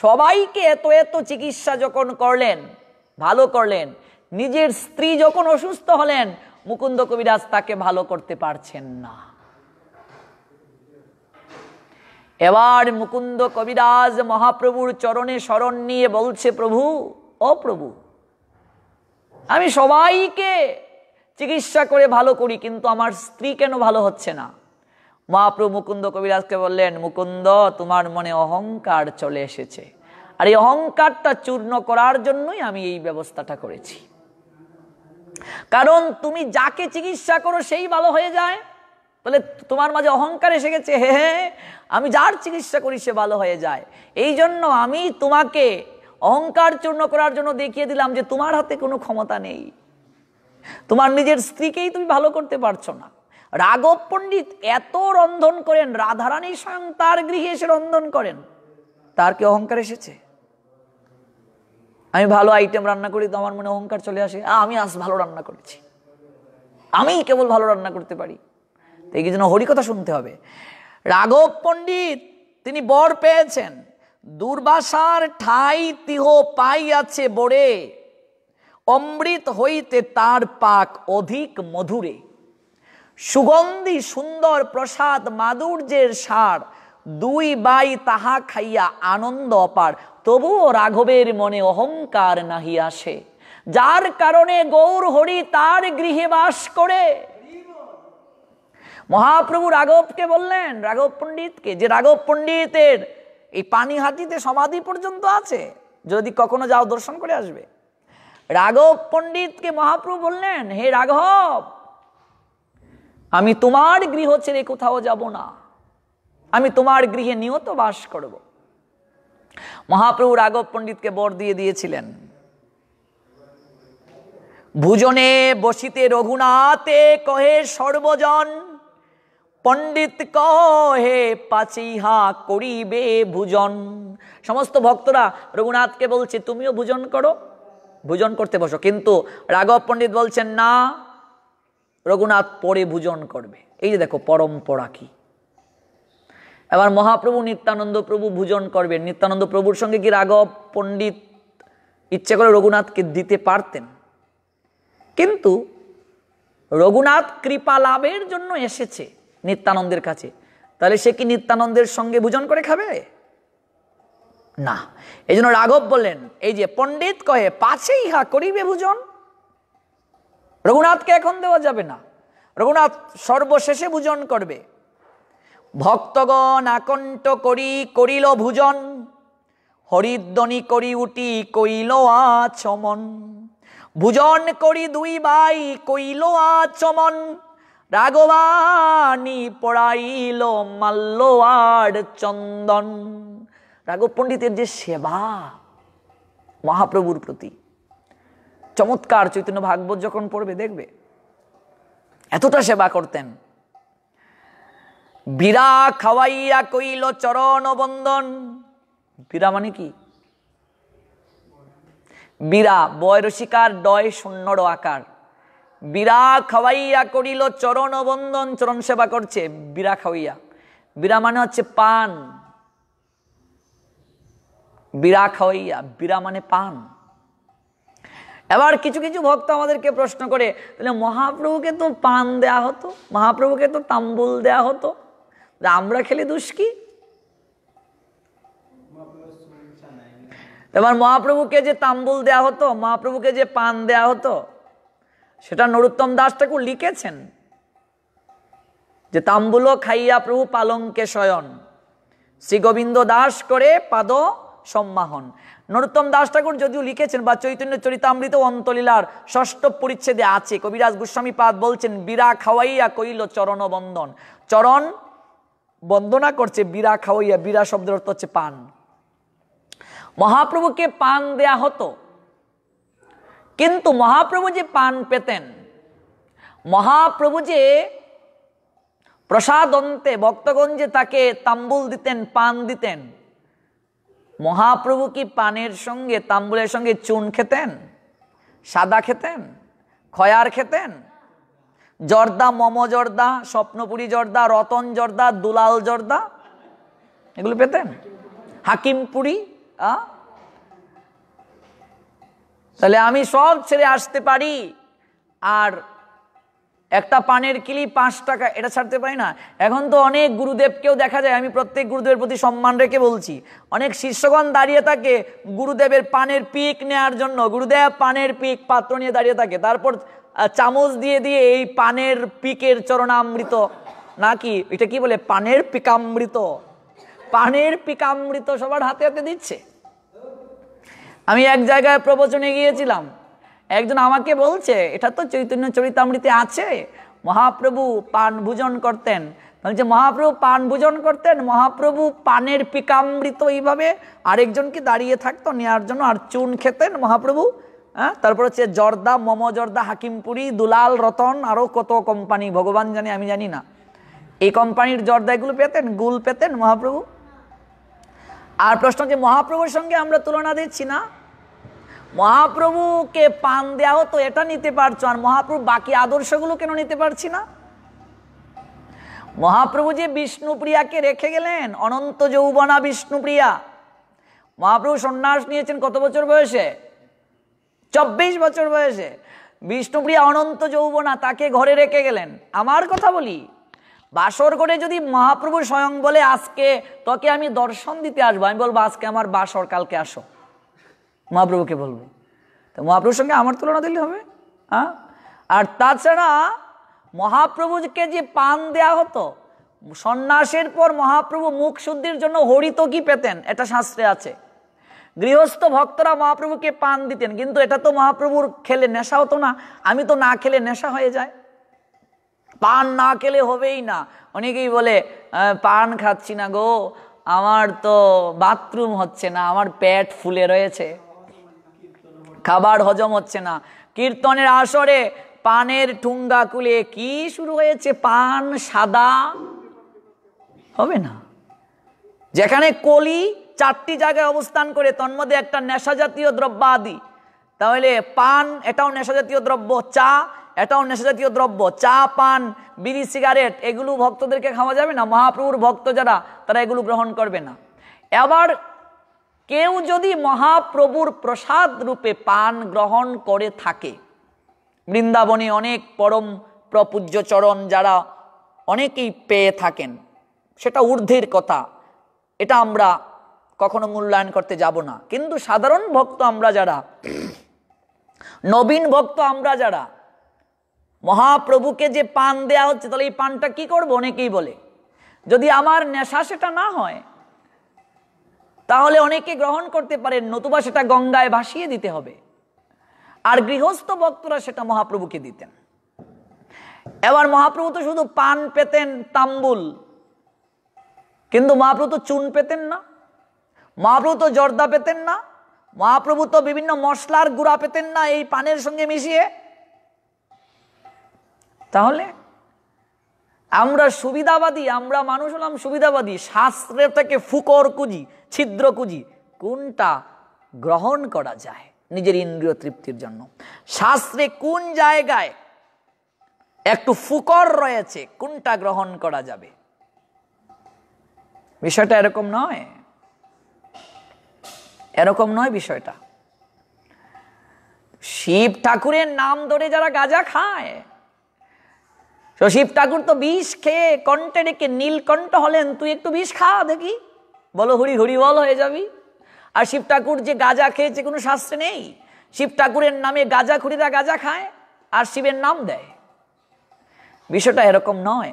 সবাইকে এত এত চিকিৎসা যখন করলেন ভালো করলেন নিজের স্ত্রী যখন অসুস্থ হলেন মুকুন্দ কবিরাজ তাকে ভালো করতে পারছেন না এবার মুকুন্দ কবিরাজ মহাপ্রভুর চরণে শরণ নিয়ে বলছে প্রভু ও প্রভু আমি সবাইকে চিকিৎসা করে ভালো করি কিন্তু আমার স্ত্রী কেন ভালো হচ্ছে না মহাপ্রভু মুকুন্দ কবিরাজকে বললেন মুকুন্দ তোমার মনে অহংকার চলে এসেছে আর এই অহংকারটা চূর্ণ করার জন্যই আমি এই ব্যবস্থাটা করেছি কারণ তুমি যাকে চিকিৎসা করো সেই ভালো হয়ে যায় বলে তোমার মাঝে অহংকার এসে গেছে হে আমি যার চিকিৎসা করি সে ভালো হয়ে যায় এই জন্য আমি তোমাকে অহংকার চূর্ণ করার জন্য দেখিয়ে দিলাম যে তোমার হাতে কোনো ক্ষমতা নেই তোমার নিজের স্ত্রীকেই তুমি ভালো করতে পারছো না রাঘব পণ্ডিত এত রন্ধন করেন রাধারানী স্বয়ং তার গৃহে এসে রন্ধন করেন তার কি অহংকার এসেছে আমি ভালো আইটেম রান্না করি তো আমার মনে অহংকার চলে আসে আমি আজ ভালো রান্না করেছি আমি কেবল ভালো রান্না করতে পারি তো এই জন্য হরিকথা শুনতে হবে রাঘব পণ্ডিত তিনি বর পেয়েছেন দুর্বাসার ঠাই তিহ পাইয়াছে বড়ে অমৃত হইতে তার পাক অধিক মধুরে সুগন্ধি সুন্দর প্রসাদ মাধুর্যের সার দুই বাই তাহা খাইয়া আনন্দ অপার তবুও রাঘবের মনে অহংকার নাহি আসে যার কারণে গৌর হরি তার গৃহে বাস করে মহাপ্রভু রাঘবকে বললেন রাঘব পণ্ডিতকে যে রাঘব পণ্ডিতের এই হাতিতে সমাধি পর্যন্ত আছে যদি কখনো যাও দর্শন করে আসবে রাঘব পণ্ডিতকে মহাপ্রভু বললেন হে রাঘব আমি তোমার গৃহ ছেড়ে কোথাও যাব না আমি তোমার গৃহে নিয়ত বাস করব মহাপ্রভু রাঘব পণ্ডিতকে বর দিয়ে দিয়েছিলেন ভুজনে বসিতে রঘুনাথে কহে সর্বজন পণ্ডিত কহে পাচিহা করিবে ভুজন সমস্ত ভক্তরা রঘুনাথকে বলছে তুমিও ভুজন করো ভুজন করতে বসো কিন্তু রাঘব পণ্ডিত বলছেন না রঘুনাথ পরে ভুজন করবে এই যে দেখো পরম্পরা কি এবার মহাপ্রভু নিত্যানন্দ প্রভু ভুজন করবেন নিত্যানন্দ প্রভুর সঙ্গে কি রাঘব পণ্ডিত ইচ্ছে করে রঘুনাথকে দিতে পারতেন কিন্তু রঘুনাথ কৃপা লাভের জন্য এসেছে নিত্যানন্দের কাছে তাহলে সে কি নিত্যানন্দের সঙ্গে ভোজন করে খাবে না এই জন্য রাঘব বললেন এই যে পণ্ডিত কহে পাছে ইহা করিবে ভোজন রঘুনাথকে এখন দেওয়া যাবে না রঘুনাথ সর্বশেষে ভোজন করবে ভক্তগণ আকণ্ঠ করি করিল ভোজন হরিদ্বনি করি উটি কইল আচমন ভোজন করি দুই ভাই কইল আচমন রাগবানি পড়াইল মাল্লোয়ার চন্দন রাঘব পণ্ডিতের যে সেবা মহাপ্রভুর প্রতি চমৎকার চৈতন্য ভাগবত যখন পড়বে দেখবে এতটা সেবা করতেন বীরা খাওয়াইয়া কইল চরণ বন্দন বীরা মানে কি বীরা বয়রসিকার ডয় শূন্য আকার বিরা খাওয়াইয়া করিল চরণ বন্দন চরণ সেবা করছে বিরা খাওয়াইয়া বিরা মানে হচ্ছে পান বিরা খাওয়াইয়া বিরা মানে পান এবার কিছু কিছু ভক্ত আমাদেরকে প্রশ্ন করে তাহলে মহাপ্রভুকে তো পান দেয়া হতো মহাপ্রভুকে তো তাম্বুল দেয়া হতো আমরা খেলে দুষ কি এবার মহাপ্রভুকে যে তাম্বুল দেয়া হতো মহাপ্রভুকে যে পান দেয়া হতো সেটা নরোত্তম দাস ঠাকুর লিখেছেন যে তাম্বুল খাইয়া প্রভু পালঙ্কে শয়ন শ্রী গোবিন্দ দাস করে পাদ সম্মাহন নরোত্তম দাস ঠাকুর যদিও লিখেছেন বা চৈতন্য চরিতামৃত অন্তলীলার ষষ্ঠ পরিচ্ছেদে আছে কবিরাজ গোস্বামী পাদ বলছেন বীরা খাওয়াইয়া কইল চরণ বন্দন চরণ বন্দনা করছে বীরা খাওয়াইয়া বীরা শব্দের অর্থ হচ্ছে পান মহাপ্রভুকে পান দেয়া হতো কিন্তু মহাপ্রভু যে পান পেতেন মহাপ্রভু যে প্রসাদ অন্তে ভক্তগঞ্জে তাকে তাম্বুল দিতেন পান দিতেন মহাপ্রভু কি পানের সঙ্গে তাম্বুলের সঙ্গে চুন খেতেন সাদা খেতেন খয়ার খেতেন জর্দা মম জর্দা স্বপ্নপুরী জর্দা রতন জর্দা দুলাল জর্দা এগুলো পেতেন হাকিমপুরি আ তাহলে আমি সব ছেড়ে আসতে পারি আর একটা পানের কিলি পাঁচ টাকা এটা ছাড়তে পারি না এখন তো অনেক গুরুদেবকেও দেখা যায় আমি প্রত্যেক গুরুদেবের প্রতি সম্মান রেখে বলছি অনেক শিষ্যগণ দাঁড়িয়ে থাকে গুরুদেবের পানের পিক নেয়ার জন্য গুরুদেব পানের পিক পাত্র নিয়ে দাঁড়িয়ে থাকে তারপর চামচ দিয়ে দিয়ে এই পানের পিকের চরণামৃত নাকি এটা কি বলে পানের পিকামৃত পানের পিকামৃত সবার হাতে হাতে দিচ্ছে আমি এক জায়গায় প্রবচনে গিয়েছিলাম একজন আমাকে বলছে এটা তো চৈতন্য চরিতামৃতে আছে মহাপ্রভু পান ভোজন করতেন বলছে মহাপ্রভু পান ভোজন করতেন মহাপ্রভু পানের পিকামৃত এইভাবে আরেকজনকে দাঁড়িয়ে থাকতো নেওয়ার জন্য আর চুন খেতেন মহাপ্রভু হ্যাঁ তারপর হচ্ছে জর্দা মম জর্দা হাকিমপুরি দুলাল রতন আরও কত কোম্পানি ভগবান জানে আমি জানি না এই কোম্পানির জর্দা এগুলো পেতেন গুল পেতেন মহাপ্রভু আর প্রশ্ন যে মহাপ্রভুর সঙ্গে আমরা তুলনা দিচ্ছি না মহাপ্রভুকে পান দেওয়া হতো এটা নিতে পারছো আর মহাপ্রভু বাকি আদর্শগুলো কেন নিতে পারছি না মহাপ্রভু যে বিষ্ণুপ্রিয়াকে রেখে গেলেন অনন্ত যৌবনা বিষ্ণুপ্রিয়া মহাপ্রভু সন্ন্যাস নিয়েছেন কত বছর বয়সে চব্বিশ বছর বয়সে বিষ্ণুপ্রিয়া অনন্ত যৌবনা তাকে ঘরে রেখে গেলেন আমার কথা বলি বাসর করে যদি মহাপ্রভু স্বয়ং বলে আজকে তোকে আমি দর্শন দিতে আসবো আমি বলবো আজকে আমার বাসর কালকে আসো মহাপ্রভুকে বলবো তো মহাপ্রভুর সঙ্গে আমার তুলনা দিলে হবে হ্যাঁ আর তাছাড়া মহাপ্রভুকে যে পান দেয়া হতো সন্ন্যাসের পর মহাপ্রভু মুখ শুদ্ধির জন্য হরিত কি পেতেন এটা শাস্ত্রে আছে গৃহস্থ ভক্তরা মহাপ্রভুকে পান দিতেন কিন্তু এটা তো মহাপ্রভুর খেলে নেশা হতো না আমি তো না খেলে নেশা হয়ে যায় পান না খেলে হবেই না অনেকেই বলে পান খাচ্ছি না গো আমার তো বাথরুম হচ্ছে না আমার পেট ফুলে রয়েছে খাবার হজম হচ্ছে না কীর্তনের আসরে পানের ঠুঙ্গা কুলে কি শুরু হয়েছে পান সাদা হবে না যেখানে কলি চারটি জায়গায় অবস্থান করে তন্মধ্যে একটা নেশা জাতীয় দ্রব্য আদি তাহলে পান এটাও নেশা জাতীয় দ্রব্য চা এটাও নেশা জাতীয় দ্রব্য চা পান বিড়ি সিগারেট এগুলো ভক্তদেরকে খাওয়া যাবে না মহাপ্রভুর ভক্ত যারা তারা এগুলো গ্রহণ করবে না এবার কেউ যদি মহাপ্রভুর প্রসাদ রূপে পান গ্রহণ করে থাকে বৃন্দাবনে অনেক পরম প্রপূজ্যচরণ যারা অনেকেই পেয়ে থাকেন সেটা ঊর্ধ্বের কথা এটা আমরা কখনো মূল্যায়ন করতে যাব না কিন্তু সাধারণ ভক্ত আমরা যারা নবীন ভক্ত আমরা যারা মহাপ্রভুকে যে পান দেয়া হচ্ছে তাহলে এই পানটা কি করবো অনেকেই বলে যদি আমার নেশা সেটা না হয় তাহলে অনেকে গ্রহণ করতে পারেন নতুবা সেটা গঙ্গায় ভাসিয়ে দিতে হবে আর গৃহস্থ ভক্তরা সেটা মহাপ্রভুকে দিতেন এবার মহাপ্রভু তো শুধু পান পেতেন তাম্বুল কিন্তু মহাপ্রভু তো চুন পেতেন না মহাপ্রভু তো জর্দা পেতেন না মহাপ্রভু তো বিভিন্ন মশলার গুঁড়া পেতেন না এই পানের সঙ্গে মিশিয়ে তাহলে আমরা সুবিধাবাদী আমরা মানুষ হলাম সুবিধাবাদী শাস্ত্রের থেকে ফুকর কুজি ছিদ্র কুজি কোনটা গ্রহণ করা যায় নিজের ইন্দ্রিয় তৃপ্তির জন্য শাস্ত্রে কোন জায়গায় একটু ফুকর রয়েছে কোনটা গ্রহণ করা যাবে বিষয়টা এরকম নয় এরকম নয় বিষয়টা শিব ঠাকুরের নাম ধরে যারা গাজা খায় তো শিব ঠাকুর তো বিষ খেয়ে কণ্ঠে রেখে নীলকণ্ঠ হলেন তুই একটু বিষ খা দেখি বলো হরি হরি বল হয়ে যাবি আর শিব ঠাকুর যে গাজা খেয়েছে কোনো শাস্ত্রে নেই শিব ঠাকুরের নামে গাজা খুঁড়িরা গাজা খায় আর শিবের নাম দেয় বিষয়টা এরকম নয়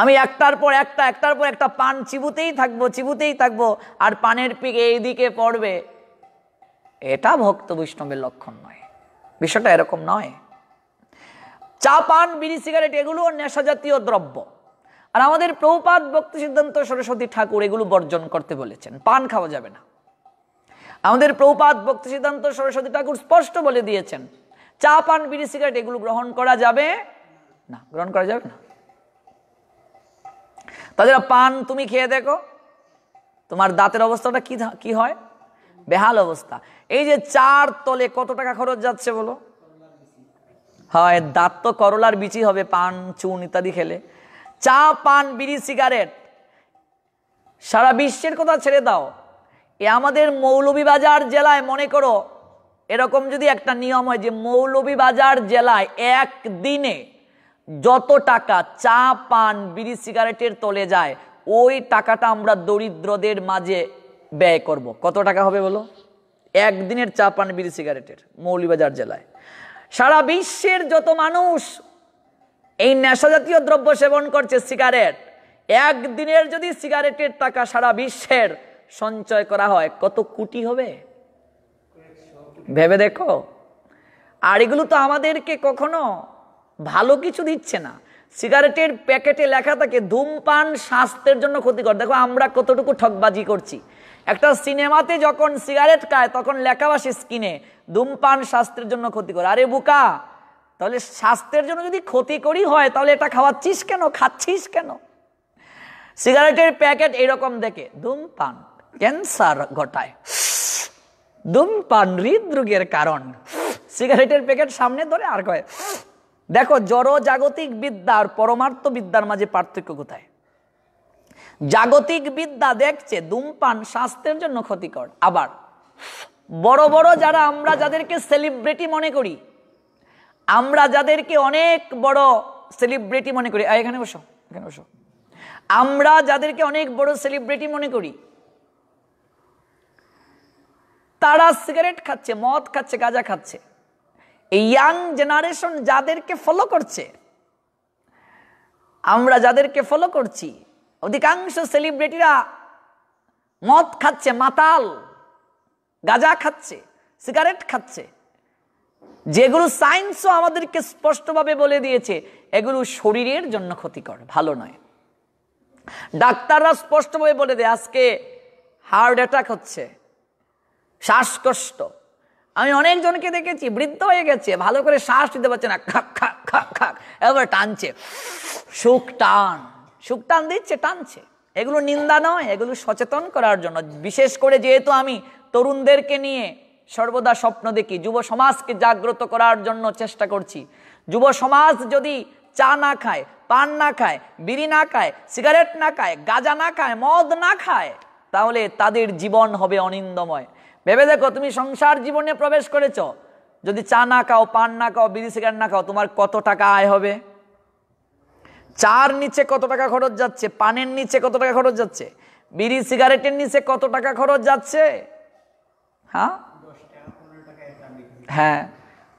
আমি একটার পর একটা একটার পর একটা পান চিবুতেই থাকবো চিবুতেই থাকবো আর পানের পিক এইদিকে পড়বে এটা ভক্ত বৈষ্ণবের লক্ষণ নয় বিষয়টা এরকম নয় চা পান বিড়ি সিগারেট এগুলো নেশা জাতীয় দ্রব্য আর আমাদের প্রৌপাত ভক্তি সিদ্ধান্ত সরস্বতী ঠাকুর এগুলো বর্জন করতে বলেছেন পান খাওয়া যাবে না আমাদের প্রৌপাত ভক্তি সিদ্ধান্ত সরস্বতী ঠাকুর স্পষ্ট বলে দিয়েছেন চা পান বিড়ি সিগারেট এগুলো গ্রহণ করা যাবে না গ্রহণ করা যাবে না তাছাড়া পান তুমি খেয়ে দেখো তোমার দাঁতের অবস্থাটা কি হয় বেহাল অবস্থা এই যে চার তলে কত টাকা খরচ যাচ্ছে বলো হয় দাঁত তো করলার বিচি হবে পান চুন ইত্যাদি খেলে চা পান বিড়ি সিগারেট সারা বিশ্বের কথা ছেড়ে দাও এ আমাদের মৌলভীবাজার জেলায় মনে করো এরকম যদি একটা নিয়ম হয় যে মৌলভীবাজার জেলায় একদিনে যত টাকা চা পান বিড়ি সিগারেটের তলে যায় ওই টাকাটা আমরা দরিদ্রদের মাঝে ব্যয় করব। কত টাকা হবে বলো একদিনের চা পান বিড়ি সিগারেটের মৌলভীবাজার জেলায় সারা বিশ্বের যত মানুষ এই নেশাজাতীয় দ্রব্য সেবন করছে সিগারেট একদিনের যদি সিগারেটের টাকা সারা বিশ্বের সঞ্চয় করা হয় কত কুটি হবে ভেবে দেখো আর এগুলো তো আমাদেরকে কখনো ভালো কিছু দিচ্ছে না সিগারেটের প্যাকেটে লেখা থাকে ধূমপান স্বাস্থ্যের জন্য ক্ষতিকর দেখো আমরা কতটুকু ঠকবাজি করছি একটা সিনেমাতে যখন সিগারেট খায় তখন লেখা স্কিনে ধূমপান স্বাস্থ্যের জন্য ক্ষতি করে আরে বুকা তাহলে স্বাস্থ্যের জন্য যদি ক্ষতি করি হয় তাহলে এটা খাওয়াচ্ছিস কেন খাচ্ছিস কেন সিগারেটের প্যাকেট এরকম দেখে ধূমপান ক্যান্সার ঘটায় ধূমপান হৃদরোগের কারণ সিগারেটের প্যাকেট সামনে ধরে আর কয় দেখো জড় জাগতিক বিদ্যার পরমার্থ বিদ্যার মাঝে পার্থক্য কোথায় জাগতিক বিদ্যা দেখছে ধূমপান স্বাস্থ্যের জন্য ক্ষতিকর আবার বড় বড় যারা আমরা যাদেরকে সেলিব্রিটি মনে করি আমরা যাদেরকে অনেক বড় সেলিব্রিটি মনে করি এখানে বসো এখানে বসো আমরা যাদেরকে অনেক বড় সেলিব্রিটি মনে করি তারা সিগারেট খাচ্ছে মদ খাচ্ছে গাঁজা খাচ্ছে এই ইয়াং জেনারেশন যাদেরকে ফলো করছে আমরা যাদেরকে ফলো করছি অধিকাংশ সেলিব্রিটিরা মদ খাচ্ছে মাতাল গাজা খাচ্ছে সিগারেট খাচ্ছে যেগুলো সায়েন্সও আমাদেরকে স্পষ্টভাবে বলে দিয়েছে এগুলো শরীরের জন্য ক্ষতিকর ভালো নয় ডাক্তাররা স্পষ্টভাবে বলে দেয় আজকে হার্ট অ্যাটাক হচ্ছে শ্বাসকষ্ট আমি অনেকজনকে দেখেছি বৃদ্ধ হয়ে গেছে ভালো করে শ্বাস দিতে পারছে না খাক খাক খাক খাক এবার টানছে সুখ টান সুখ টান দিচ্ছে টানছে এগুলো নিন্দা নয় এগুলো সচেতন করার জন্য বিশেষ করে যেহেতু আমি তরুণদেরকে নিয়ে সর্বদা স্বপ্ন দেখি যুব সমাজকে জাগ্রত করার জন্য চেষ্টা করছি যুব সমাজ যদি চা না খায় পান না খায় বিড়ি না খায় সিগারেট না খায় গাঁজা না খায় মদ না খায় তাহলে তাদের জীবন হবে অনিন্দময় ভেবে দেখো তুমি সংসার জীবনে প্রবেশ করেছ যদি চা না খাও পান না খাও বিড়ি সিগারেট না খাও তোমার কত টাকা আয় হবে চার নিচে কত টাকা খরচ যাচ্ছে পানের নিচে কত টাকা খরচ যাচ্ছে বিড়ি সিগারেটের নিচে কত টাকা খরচ যাচ্ছে হ্যাঁ হ্যাঁ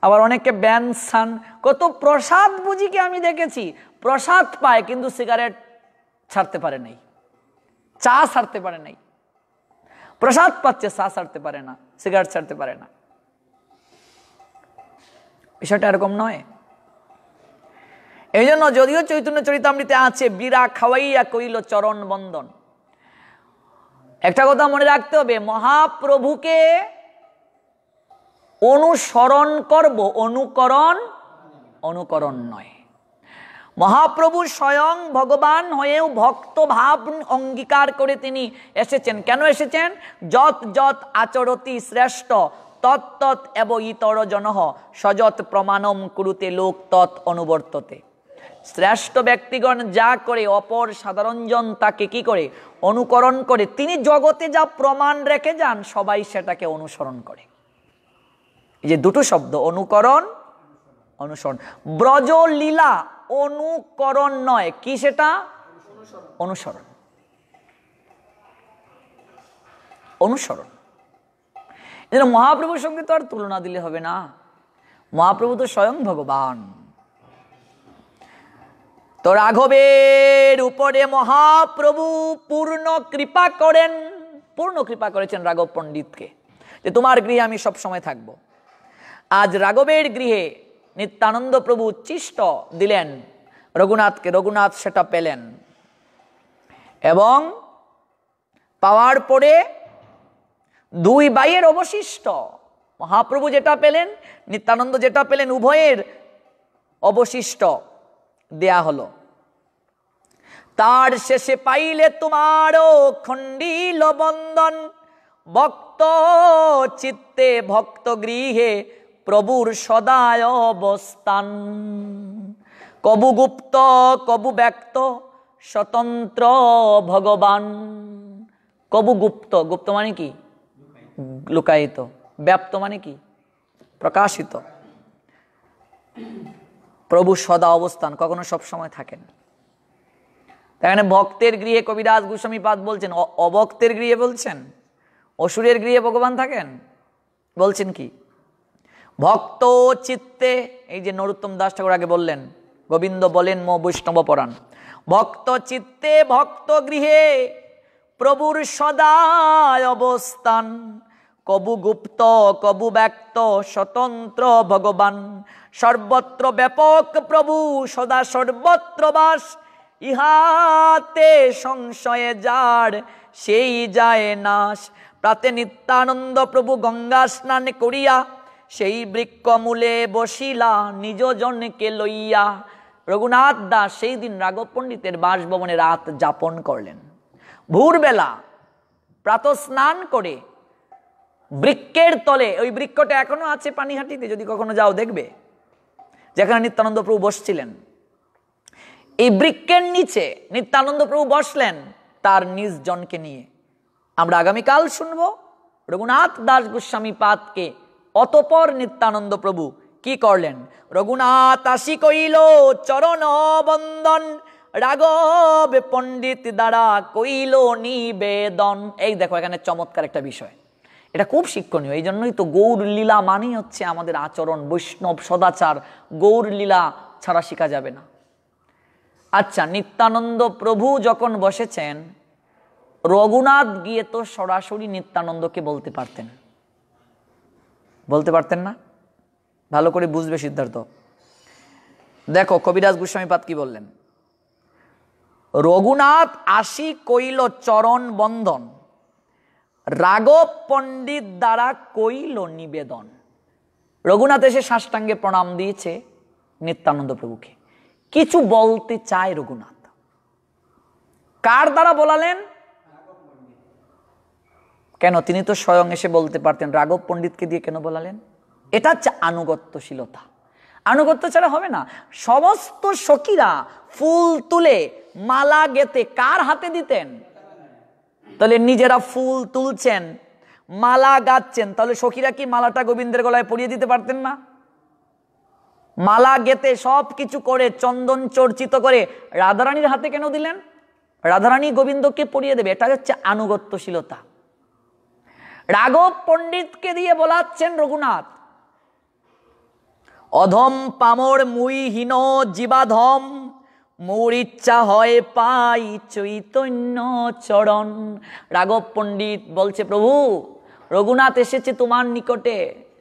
আবার অনেকে ব্যান সান কত প্রসাদ বুঝিকে আমি দেখেছি প্রসাদ পায় কিন্তু সিগারেট ছাড়তে পারে নাই চা ছাড়তে পারে নাই প্রসাদ পাচ্ছে চা ছাড়তে পারে না সিগারেট ছাড়তে পারে না বিষয়টা এরকম নয় এই জন্য যদিও চৈতন্য চরিতামৃতে আছে বীরা খাওয়াইয়া কইল চরণ বন্দন একটা কথা মনে রাখতে হবে মহাপ্রভুকে অনুসরণ করব অনুকরণ অনুকরণ নয় মহাপ্রভু স্বয়ং ভগবান হয়েও ভক্ত ভাব অঙ্গীকার করে তিনি এসেছেন কেন এসেছেন যত যত আচরতি শ্রেষ্ঠ তৎ তৎ এব ইতর জনহ সযত প্রমাণম কুরুতে লোক তৎ অনুবর্ততে শ্রেষ্ঠ ব্যক্তিগণ যা করে অপর সাধারণজন তাকে কি করে অনুকরণ করে তিনি জগতে যা প্রমাণ রেখে যান সবাই সেটাকে অনুসরণ করে যে দুটো শব্দ অনুকরণ অনুসরণ ব্রজলীলা অনুকরণ নয় কি সেটা অনুসরণ অনুসরণ মহাপ্রভুর সঙ্গে তো আর তুলনা দিলে হবে না মহাপ্রভু তো স্বয়ং ভগবান তো রাঘবের উপরে মহাপ্রভু পূর্ণ কৃপা করেন পূর্ণ কৃপা করেছেন রাঘব পণ্ডিতকে যে তোমার গৃহে আমি সবসময় থাকব আজ রাঘবের গৃহে নিত্যানন্দ প্রভু চিষ্ট দিলেন রঘুনাথকে রঘুনাথ সেটা পেলেন এবং পাওয়ার পরে দুই বাইয়ের অবশিষ্ট মহাপ্রভু যেটা পেলেন নিত্যানন্দ যেটা পেলেন উভয়ের অবশিষ্ট দেয়া হলো তার শেষে পাইলে তোমারও খণ্ডিল বন্দন ভক্ত চিত্তে ভক্ত গৃহে প্রভুর সদায় অবস্থান কবু গুপ্ত কবু ব্যক্ত স্বতন্ত্র ভগবান কবু গুপ্ত গুপ্ত মানে কি লুকায়িত ব্যপ্ত মানে কি প্রকাশিত প্রভু সদা অবস্থান কখনো সবসময় থাকেন এখানে ভক্তের গৃহে কবিরাজ গোস্বামীপাদ বলছেন অভক্তের গৃহে বলছেন অসুরের গৃহে ভগবান থাকেন বলছেন কি ভক্ত চিত্তে এই যে নরোত্তম দাস ঠাকুর আগে বললেন গোবিন্দ বলেন মো বৈষ্ণব পরাণ ভক্ত চিত্তে ভক্ত গৃহে প্রভুর সদায় অবস্থান কবু গুপ্ত কবু ব্যক্ত স্বতন্ত্র ভগবান সর্বত্র ব্যাপক প্রভু সদা সর্বত্র বাস ইহাতে সংশয়ে যার সেই যায় নাশ প্রাতে নিত্যানন্দ প্রভু গঙ্গা স্নান করিয়া সেই বৃক্ষমূলে বসিলা নিজজনকে লইয়া রঘুনাথ দাস সেই দিন রাঘব পণ্ডিতের বাসভবনে রাত যাপন করলেন ভোরবেলা প্রাতঃস্নান করে বৃক্ষের তলে ওই বৃক্ষটা এখনও আছে পানিহাটিতে যদি কখনো যাও দেখবে যেখানে নিত্যানন্দ প্রভু বসছিলেন এই বৃক্ষের নিচে নিত্যানন্দ প্রভু বসলেন তার নিজ জনকে নিয়ে আমরা আগামীকাল শুনব রঘুনাথ দাস গোস্বামী পাতকে অতপর নিত্যানন্দ প্রভু কি করলেন রঘুনাথ আসি কইল চরণ বন্দন রাগব পণ্ডিত দ্বারা কইল নিবেদন এই দেখো এখানে চমৎকার একটা বিষয় এটা খুব শিক্ষণীয় এই জন্যই তো লীলা মানেই হচ্ছে আমাদের আচরণ বৈষ্ণব সদাচার গৌরলীলা ছাড়া শেখা যাবে না আচ্ছা নিত্যানন্দ প্রভু যখন বসেছেন রঘুনাথ গিয়ে তো সরাসরি নিত্যানন্দকে বলতে পারতেন বলতে পারতেন না ভালো করে বুঝবে সিদ্ধার্থ দেখো কবিরাজ পাত কি বললেন রঘুনাথ আসি কইল চরণ বন্ধন রাঘব পণ্ডিত দ্বারা কইল নিবেদন রঘুনাথ এসে সাষ্টাঙ্গে প্রণাম দিয়েছে নিত্যানন্দ প্রভুকে কিছু বলতে চায় রঘুনাথ কার দ্বারা বলালেন কেন তিনি তো স্বয়ং এসে বলতে পারতেন রাঘব পণ্ডিতকে দিয়ে কেন বলালেন এটা হচ্ছে আনুগত্যশীলতা আনুগত্য ছাড়া হবে না সমস্ত সখীরা ফুল তুলে মালা গেতে কার হাতে দিতেন তাহলে নিজেরা ফুল তুলছেন মালা গাচ্ছেন তাহলে সখীরা কি মালাটা গোবিন্দের গলায় পরিয়ে দিতে পারতেন না মালা গেতে সব কিছু করে চন্দন চর্চিত করে রাধারানীর হাতে কেন দিলেন রাধারানী গোবিন্দকে পরিয়ে দেবে এটা হচ্ছে আনুগত্যশীলতা রাঘব পণ্ডিতকে দিয়ে বলাচ্ছেন রঘুনাথ অধম পামর মুই হীন জীবাধম মোর ইচ্ছা হয় পাই চৈতন্য চরণ রাঘব পণ্ডিত বলছে প্রভু রঘুনাথ এসেছে তোমার নিকটে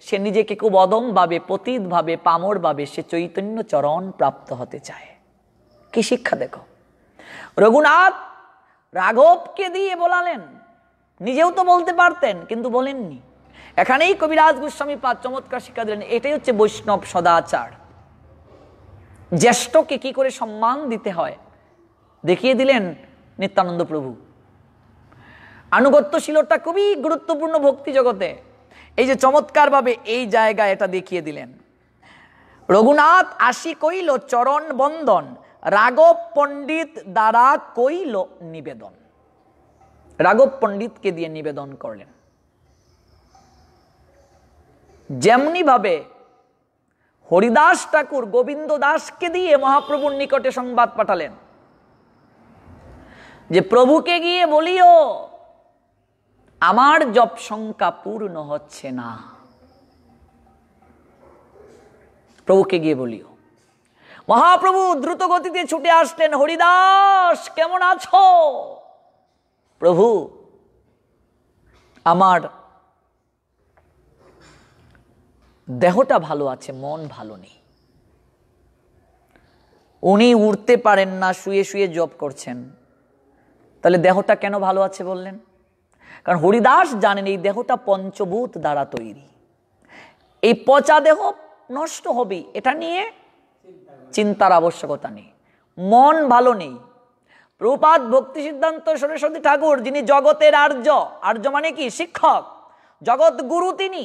সে নিজেকে খুব অদম ভাবে পতীত ভাবে পামর ভাবে সে চৈতন্য চরণ প্রাপ্ত হতে চায় কি শিক্ষা দেখো রঘুনাথ রাঘবকে দিয়ে বলালেন নিজেও তো বলতে পারতেন কিন্তু বলেননি এখানেই কবিরাজ গোস্বামী পাঁচ চমৎকার শিক্ষা দিলেন এটাই হচ্ছে বৈষ্ণব সদাচার জ্যেষ্ঠকে কি করে সম্মান দিতে হয় দেখিয়ে দিলেন নিত্যানন্দ প্রভু আনুগত্যশীলতা খুবই গুরুত্বপূর্ণ ভক্তি জগতে এই যে চমৎকারভাবে এই জায়গায় এটা দেখিয়ে দিলেন রঘুনাথ আশি কইল চরণ বন্দন রাগব পণ্ডিত দ্বারা কইল নিবেদন রাগব পণ্ডিতকে দিয়ে নিবেদন করলেন যেমনিভাবে হরিদাস ঠাকুর গোবিন্দ দাসকে দিয়ে মহাপ্রভুর নিকটে সংবাদ পাঠালেন যে প্রভুকে গিয়ে বলিও আমার জপ সংখ্যা পূর্ণ হচ্ছে না প্রভুকে গিয়ে বলিও মহাপ্রভু দ্রুত গতিতে ছুটে আসলেন হরিদাস কেমন আছো প্রভু আমার দেহটা ভালো আছে মন ভালো নেই উনি উঠতে পারেন না শুয়ে শুয়ে জব করছেন তাহলে দেহটা কেন ভালো আছে বললেন কারণ হরিদাস জানেন এই দেহটা পঞ্চভূত দ্বারা তৈরি এই পচা দেহ নষ্ট হবে এটা নিয়ে চিন্তার আবশ্যকতা নেই মন ভালো নেই প্রপাত ভক্তি সিদ্ধান্ত সরস্বতী ঠাকুর যিনি জগতের আর্য আর্য মানে কি শিক্ষক জগৎ গুরু তিনি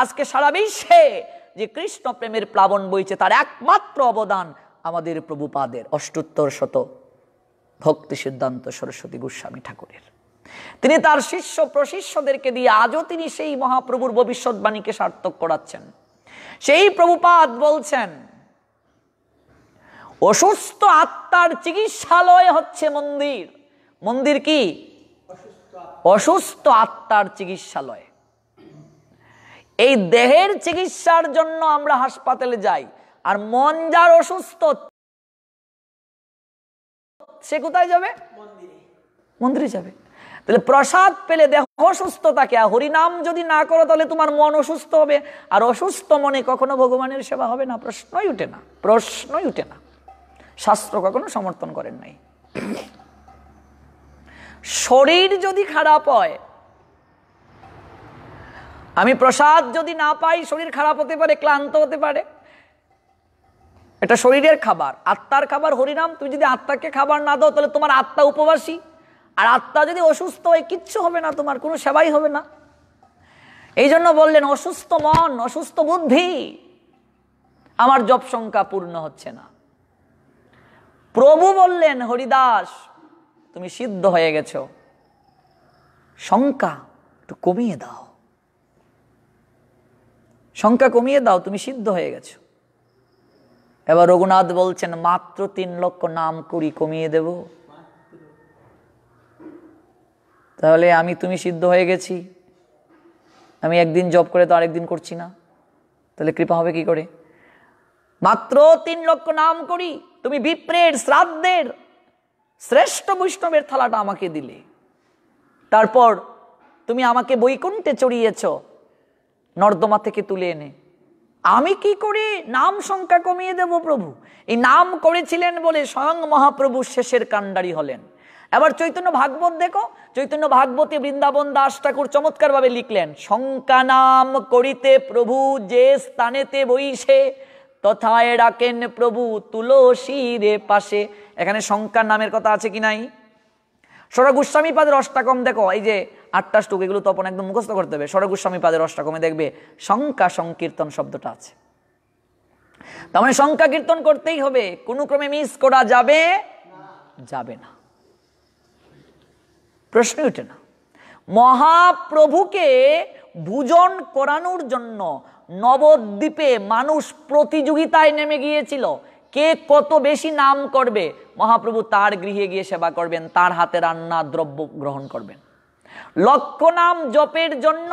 আজকে সারা বিশ্বে যে কৃষ্ণ প্রেমের প্লাবন বইছে তার একমাত্র অবদান আমাদের প্রভুপাদের অষ্টোত্তর শত ভক্তি সিদ্ধান্ত সরস্বতী গোস্বামী ঠাকুরের তিনি তার শিষ্য প্রশিষ্যদেরকে দিয়ে আজও তিনি সেই মহাপ্রভুর ভবিষ্যৎবাণীকে সার্থক করাচ্ছেন সেই প্রভুপাদ বলছেন অসুস্থ আত্মার চিকিৎসালয় হচ্ছে মন্দির মন্দির কি অসুস্থ আত্মার চিকিৎসালয় এই দেহের চিকিৎসার জন্য আমরা হাসপাতালে যাই আর মন যার অসুস্থ সে কোথায় যাবে মন্দিরে যাবে তাহলে প্রসাদ পেলে দেহ অসুস্থতাকে হরিনাম যদি না করো তাহলে তোমার মন অসুস্থ হবে আর অসুস্থ মনে কখনো ভগবানের সেবা হবে না প্রশ্নই উঠে না প্রশ্নই উঠে না শাস্ত্র কখনো সমর্থন করেন নাই শরীর যদি খারাপ হয় আমি প্রসাদ যদি না পাই শরীর খারাপ হতে পারে ক্লান্ত হতে পারে এটা শরীরের খাবার আত্মার খাবার হরিনাম তুমি যদি আত্মাকে খাবার না দাও তাহলে তোমার আত্মা উপবাসী আর আত্মা যদি অসুস্থ হয় কিচ্ছু হবে না তোমার কোনো সেবাই হবে না এই জন্য বললেন অসুস্থ মন অসুস্থ বুদ্ধি আমার জব সংখ্যা পূর্ণ হচ্ছে না প্রভু বললেন হরিদাস তুমি সিদ্ধ হয়ে গেছ শঙ্কা একটু কমিয়ে দাও সংখ্যা কমিয়ে দাও তুমি সিদ্ধ হয়ে গেছো এবার রঘুনাথ বলছেন মাত্র তিন লক্ষ নাম করি কমিয়ে দেব তাহলে আমি তুমি সিদ্ধ হয়ে গেছি আমি একদিন জব করে তো আরেকদিন করছি না তাহলে কৃপা হবে কি করে মাত্র তিন লক্ষ নাম করি তুমি বিপ্রের শ্রাদ্ধের শ্রেষ্ঠ বৈষ্ণবের থালাটা আমাকে দিলে তারপর তুমি আমাকে বৈকুণ্ঠে চড়িয়েছ নর্দমা থেকে তুলে এনে আমি কি করি নাম সংখ্যা কমিয়ে দেব প্রভু এই নাম করেছিলেন বলে স্বয়ং মহাপ্রভু শেষের কাণ্ডারি হলেন এবার চৈতন্য ভাগবত দেখো চৈতন্য ভাগবতী বৃন্দাবন দাস ঠাকুর চমৎকারভাবে লিখলেন শঙ্কা নাম করিতে প্রভু যে স্থানেতে বইছে তথায় ডাকেন প্রভু তুলসী রে পাশে এখানে শঙ্কার নামের কথা আছে কি নাই সরা গোস্বামী পাদের অষ্টাকম দেখো এই যে আটটা স্টুক এগুলো তপন একদম মুখস্থ করতে হবে সরগুস্বামী পাদের অষ্টাকমে দেখবে শঙ্কা সংকীর্তন শব্দটা আছে তার মানে শঙ্কা কীর্তন করতেই হবে কোনো ক্রমে মিস করা যাবে যাবে না প্রশ্ন উঠে না মহাপ্রভুকে ভুজন করানোর জন্য নবদ্বীপে মানুষ প্রতিযোগিতায় নেমে গিয়েছিল কে কত বেশি নাম করবে মহাপ্রভু তার গৃহে গিয়ে সেবা করবেন তার হাতে রান্না দ্রব্য গ্রহণ করবেন লক্ষণাম জপের জন্য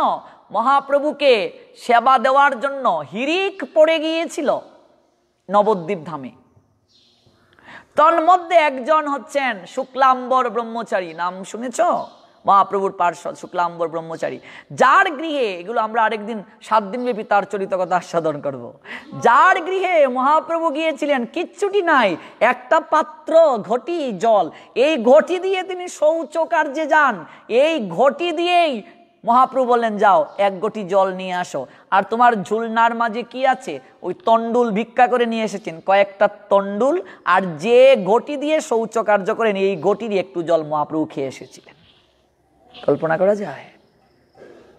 মহাপ্রভুকে সেবা দেওয়ার জন্য হিরিক পড়ে গিয়েছিল নবদ্বীপ ধামে তন্মধ্যে একজন হচ্ছেন শুক্লাম্বর ব্রহ্মচারী নাম শুনেছ মহাপ্রভুর পার্শ্বদ শুক্লাম্বর ব্রহ্মচারী যার গৃহে এগুলো আমরা আরেকদিন সাত দিনব্যাপী তার চরিত কথা আস্বাদন করব। যার গৃহে মহাপ্রভু গিয়েছিলেন কিচ্ছুটি নাই একটা পাত্র ঘটি জল এই ঘটি দিয়ে তিনি শৌচকার্যে যান এই ঘটি দিয়েই মহাপ্রভু বলেন যাও এক গটি জল নিয়ে আসো আর তোমার ঝুলনার মাঝে কি আছে ওই তণ্ডুল ভিক্ষা করে নিয়ে এসেছেন কয়েকটা তণ্ডুল আর যে ঘটি দিয়ে শৌচকার্য করেন এই ঘটিরই একটু জল মহাপ্রভু খেয়ে এসেছিলেন কল্পনা করা যায়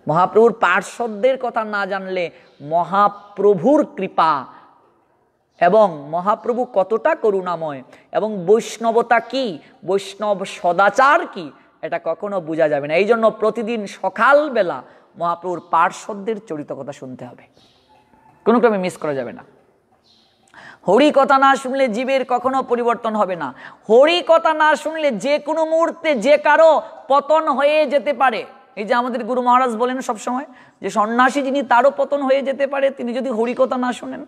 মহাপ্রভুর পার্শ্বদের কথা না জানলে মহাপ্রভুর কৃপা এবং মহাপ্রভু কতটা করুণাময় এবং বৈষ্ণবতা কি বৈষ্ণব সদাচার কি এটা কখনো বোঝা যাবে না এই জন্য প্রতিদিন সকালবেলা মহাপ্রভুর পার্শ্বদের চরিত কথা শুনতে হবে কোনো ক্রমে মিস করা যাবে না হরি কথা না শুনলে জীবের কখনো পরিবর্তন হবে না হরি কথা না শুনলে যে কোনো মুহূর্তে যে কারো পতন হয়ে যেতে পারে এই যে আমাদের গুরু মহারাজ বলেন সবসময় যে সন্ন্যাসী যিনি তারও পতন হয়ে যেতে পারে তিনি যদি হরিকথা না শোনেন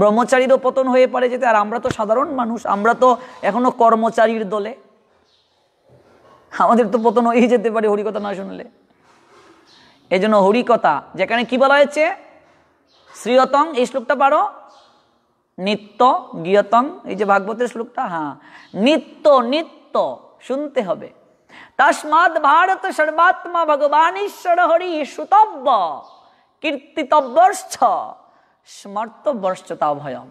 ব্রহ্মচারীরও পতন হয়ে পারে যেতে আর আমরা তো সাধারণ মানুষ আমরা তো এখনো কর্মচারীর দলে আমাদের তো পতন হয়ে যেতে পারে হরিকথা না শুনলে এই জন্য হরিকথা যেখানে কি বলা হয়েছে শ্রীয়তং এই শ্লোকটা পারো নিত্য গিয়তং এই যে ভাগবতের শ্লোকটা হ্যাঁ নিত্য নিত্য শুনতে হবে তাস্মাৎ ভারত সর্বাত্মা ভগবান ঈশ্বর হরি সুতব্য কীর্তিতব্যর্ষ স্মর্তবর্ষতা ভয়ম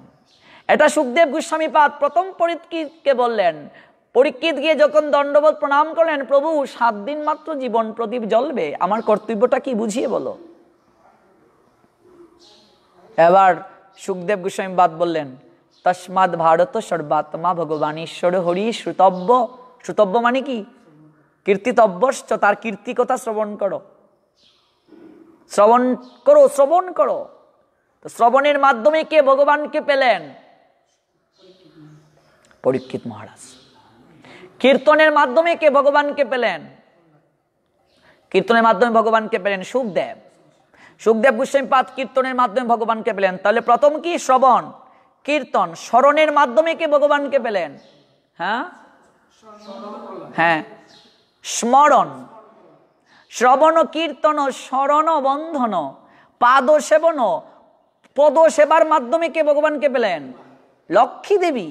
এটা সুখদেব গোস্বামীপাদ প্রথম পরিকৃতকে বললেন পরীক্ষিত গিয়ে যখন দণ্ডবোধ প্রণাম করলেন প্রভু সাত দিন মাত্র জীবন প্রদীপ জ্বলবে আমার কর্তব্যটা কি বুঝিয়ে বলো এবার সুখদেব গোস্বামী বাদ বললেন তসমাদ ভারত সর্বাত্মা ভগবান ঈশ্বর হরি শ্রুতব্য শ্রুতব্য মানে কি কীর্তিতব্য তার কীর্তি কথা শ্রবণ করো শ্রবণ করো শ্রবণ করো তো শ্রবণের মাধ্যমে কে ভগবানকে পেলেন পরীক্ষিত মহারাজ কীর্তনের মাধ্যমে কে ভগবানকে পেলেন কীর্তনের মাধ্যমে ভগবানকে পেলেন সুখদেব সুখদেব গোস্বামী পাদ কীর্তনের মাধ্যমে ভগবানকে পেলেন তাহলে প্রথম কি শ্রবণ কীর্তন স্মরণের মাধ্যমে কে ভগবানকে পেলেন হ্যাঁ হ্যাঁ স্মরণ শ্রবণ কীর্তন স্মরণ বন্ধন পাদ সেবন পদ সেবার মাধ্যমে কে ভগবানকে পেলেন লক্ষ্মী দেবী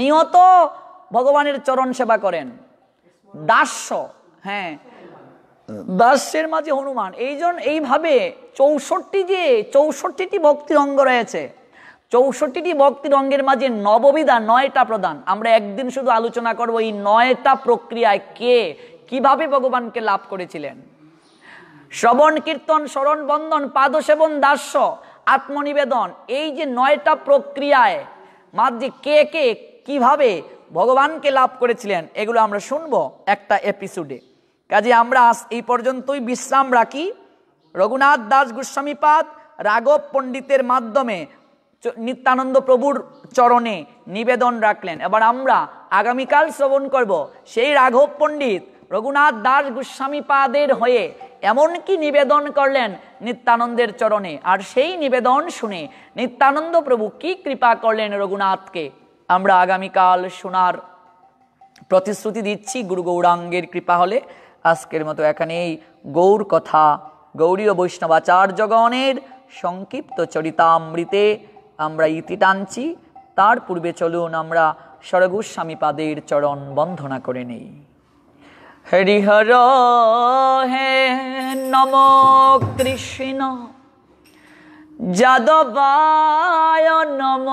নিয়ত ভগবানের চরণ সেবা করেন দাস্য হ্যাঁ দাসের মাঝে হনুমান এই জন এইভাবে চৌষট্টি যে চৌষট্টিটি ভক্তির অঙ্গ রয়েছে চৌষট্টিটি ভক্তির অঙ্গের মাঝে নববিধা নয়টা প্রদান আমরা একদিন শুধু আলোচনা করব এই নয়টা প্রক্রিয়ায় কে কিভাবে ভগবানকে লাভ করেছিলেন শ্রবণ কীর্তন স্মরণ বন্ধন পাদসেবন দাস্য আত্মনিবেদন এই যে নয়টা প্রক্রিয়ায় মাঝে কে কে কিভাবে ভগবানকে লাভ করেছিলেন এগুলো আমরা শুনবো একটা এপিসোডে কাজে আমরা এই পর্যন্তই বিশ্রাম রাখি রঘুনাথ দাস গোস্বামীপাদ রাঘব পণ্ডিতের মাধ্যমে নিত্যানন্দ প্রভুর চরণে নিবেদন রাখলেন এবার আমরা আগামীকাল শ্রবণ করব সেই রাঘব পণ্ডিত রঘুনাথ দাস গোস্বামীপাদের হয়ে এমন কি নিবেদন করলেন নিত্যানন্দের চরণে আর সেই নিবেদন শুনে নিত্যানন্দ প্রভু কি কৃপা করলেন রঘুনাথকে আমরা আগামীকাল শোনার প্রতিশ্রুতি দিচ্ছি গুরু গৌরাঙ্গের কৃপা হলে আজকের মতো এখানেই গৌর কথা গৌরীয় বৈষ্ণবাচার্যগণের সংক্ষিপ্ত চরিতামৃতে আমরা ইতি টানছি তার পূর্বে চলুন আমরা স্বরগোস্বামী পাদের চরণ বন্ধনা করে নেই হরিহর হে নম কৃষ্ণ যাদবায় নম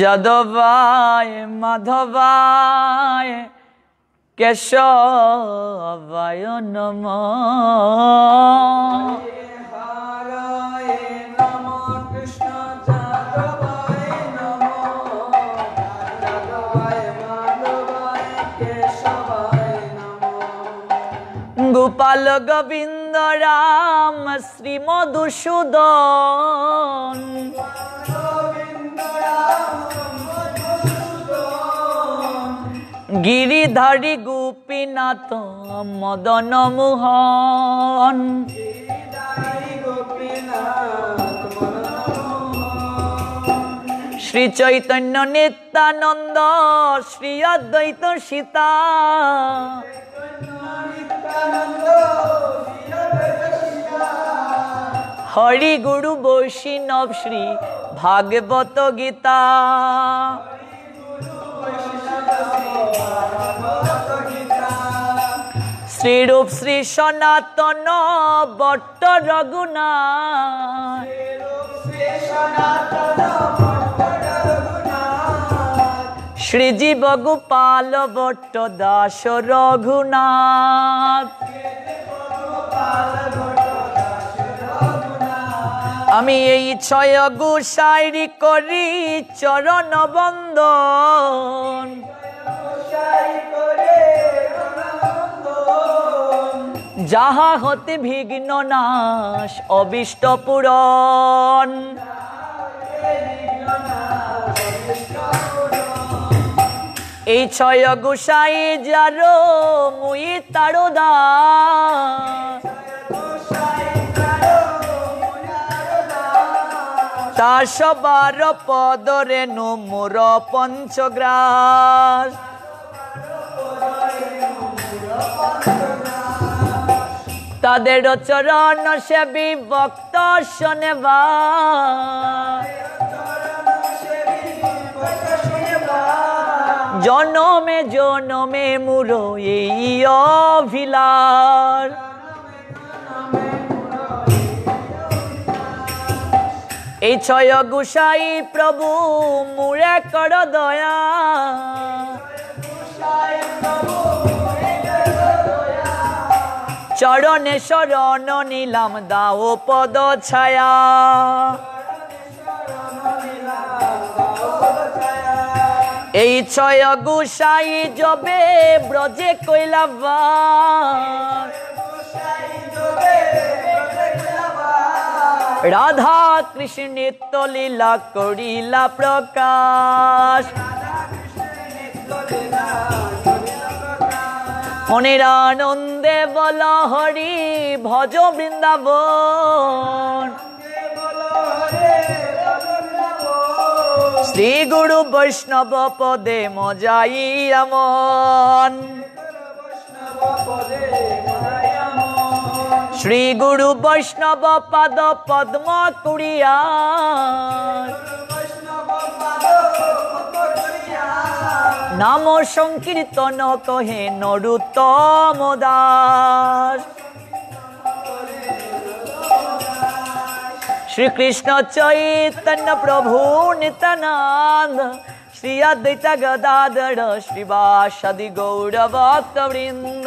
যাদবায় মাধবায় কেশবায় নম গোপাল গোবিন্দ রাম শ্রী মধুসূদন গিরিধারী গোপীনাথ মদন মোহন শ্রী চৈতন্য নিত্যানন্দ শ্রী অদ্বৈত সীতা হরি গুরু বৈষ্ণব শ্রী ভাগবত গীতা শ্রীরূপ শ্রী সনাতন বট্ট রঘুনা শ্রীজী বগুপাল বট্ট দাস রঘুনাথ আমি এই ছয় গুসাইরি করি চরণ বন্দন যাহা হতে ভিগ্ন নাশ অবিষ্ট পুরন এই ছয় গোসাই যার মুই তার তা সবার পদরে নুমুর পঞ্চগ্রাস তাদের চরণ সে বিভক্ত শোনেবা জনমে জনমে মুরো এই অভিলার এই ছয় গুসাই প্রভু মুরে কর দয়া চরণে শরণ নিলাম দাও পদ ছায়া এই ছয় গুসাই জবে ব্রজে কইলা রাধা কৃষ্ণ তলিলা করিলা প্রকাশ মনের আনন্দে বল হরি ভজ বৃন্দাবন শ্রী গুরু বৈষ্ণব পদে মজাই আমন শ্রী গুরু বৈষ্ণব পদ পদ্ম কুড়িয়া নাম সংকীর্তন কহে নরুতম দাস শ্রীকৃষ্ণ চৈতন্য প্রভু নিতানন্দ শ্রী অদ্বৈত গদাধর শ্রীবাসাদি গৌরভক্ত বৃন্দ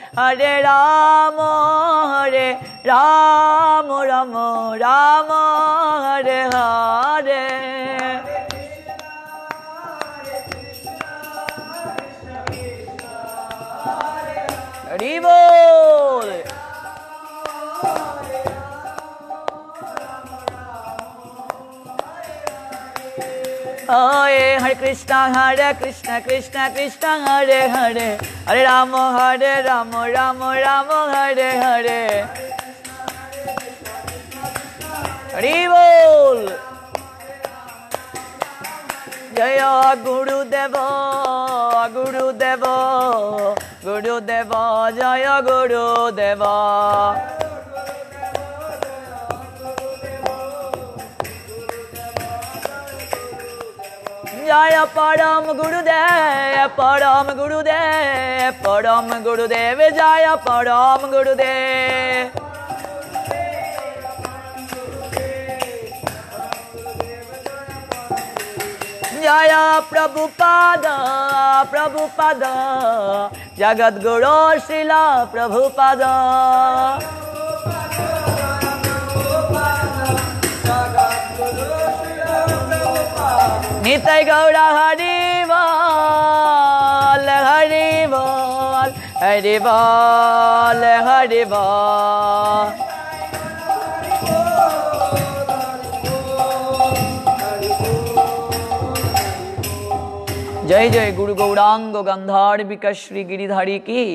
হরে রাম হরে রাম রাম রাম হরে হরে Hare Hare Krishna Hare Krishna Krishna Krishna Hare Hare Hare Rama Hare Rama Rama Rama Hare Hare Hare Bol Jaya Guru Deva Guru Deva Guru Deva Jaya Guru Deva जाय परम गुरुदेव परम गुरुदेव परम गुरुदेव जाय परम गुरुदेव जय पद जगद गुरु शिला प्रभु पद नितय गौड़ा हरिवाल हरिवाल हरिवाल जय जय गुरु गौरांग गंधार विकश्री गिरिधारी की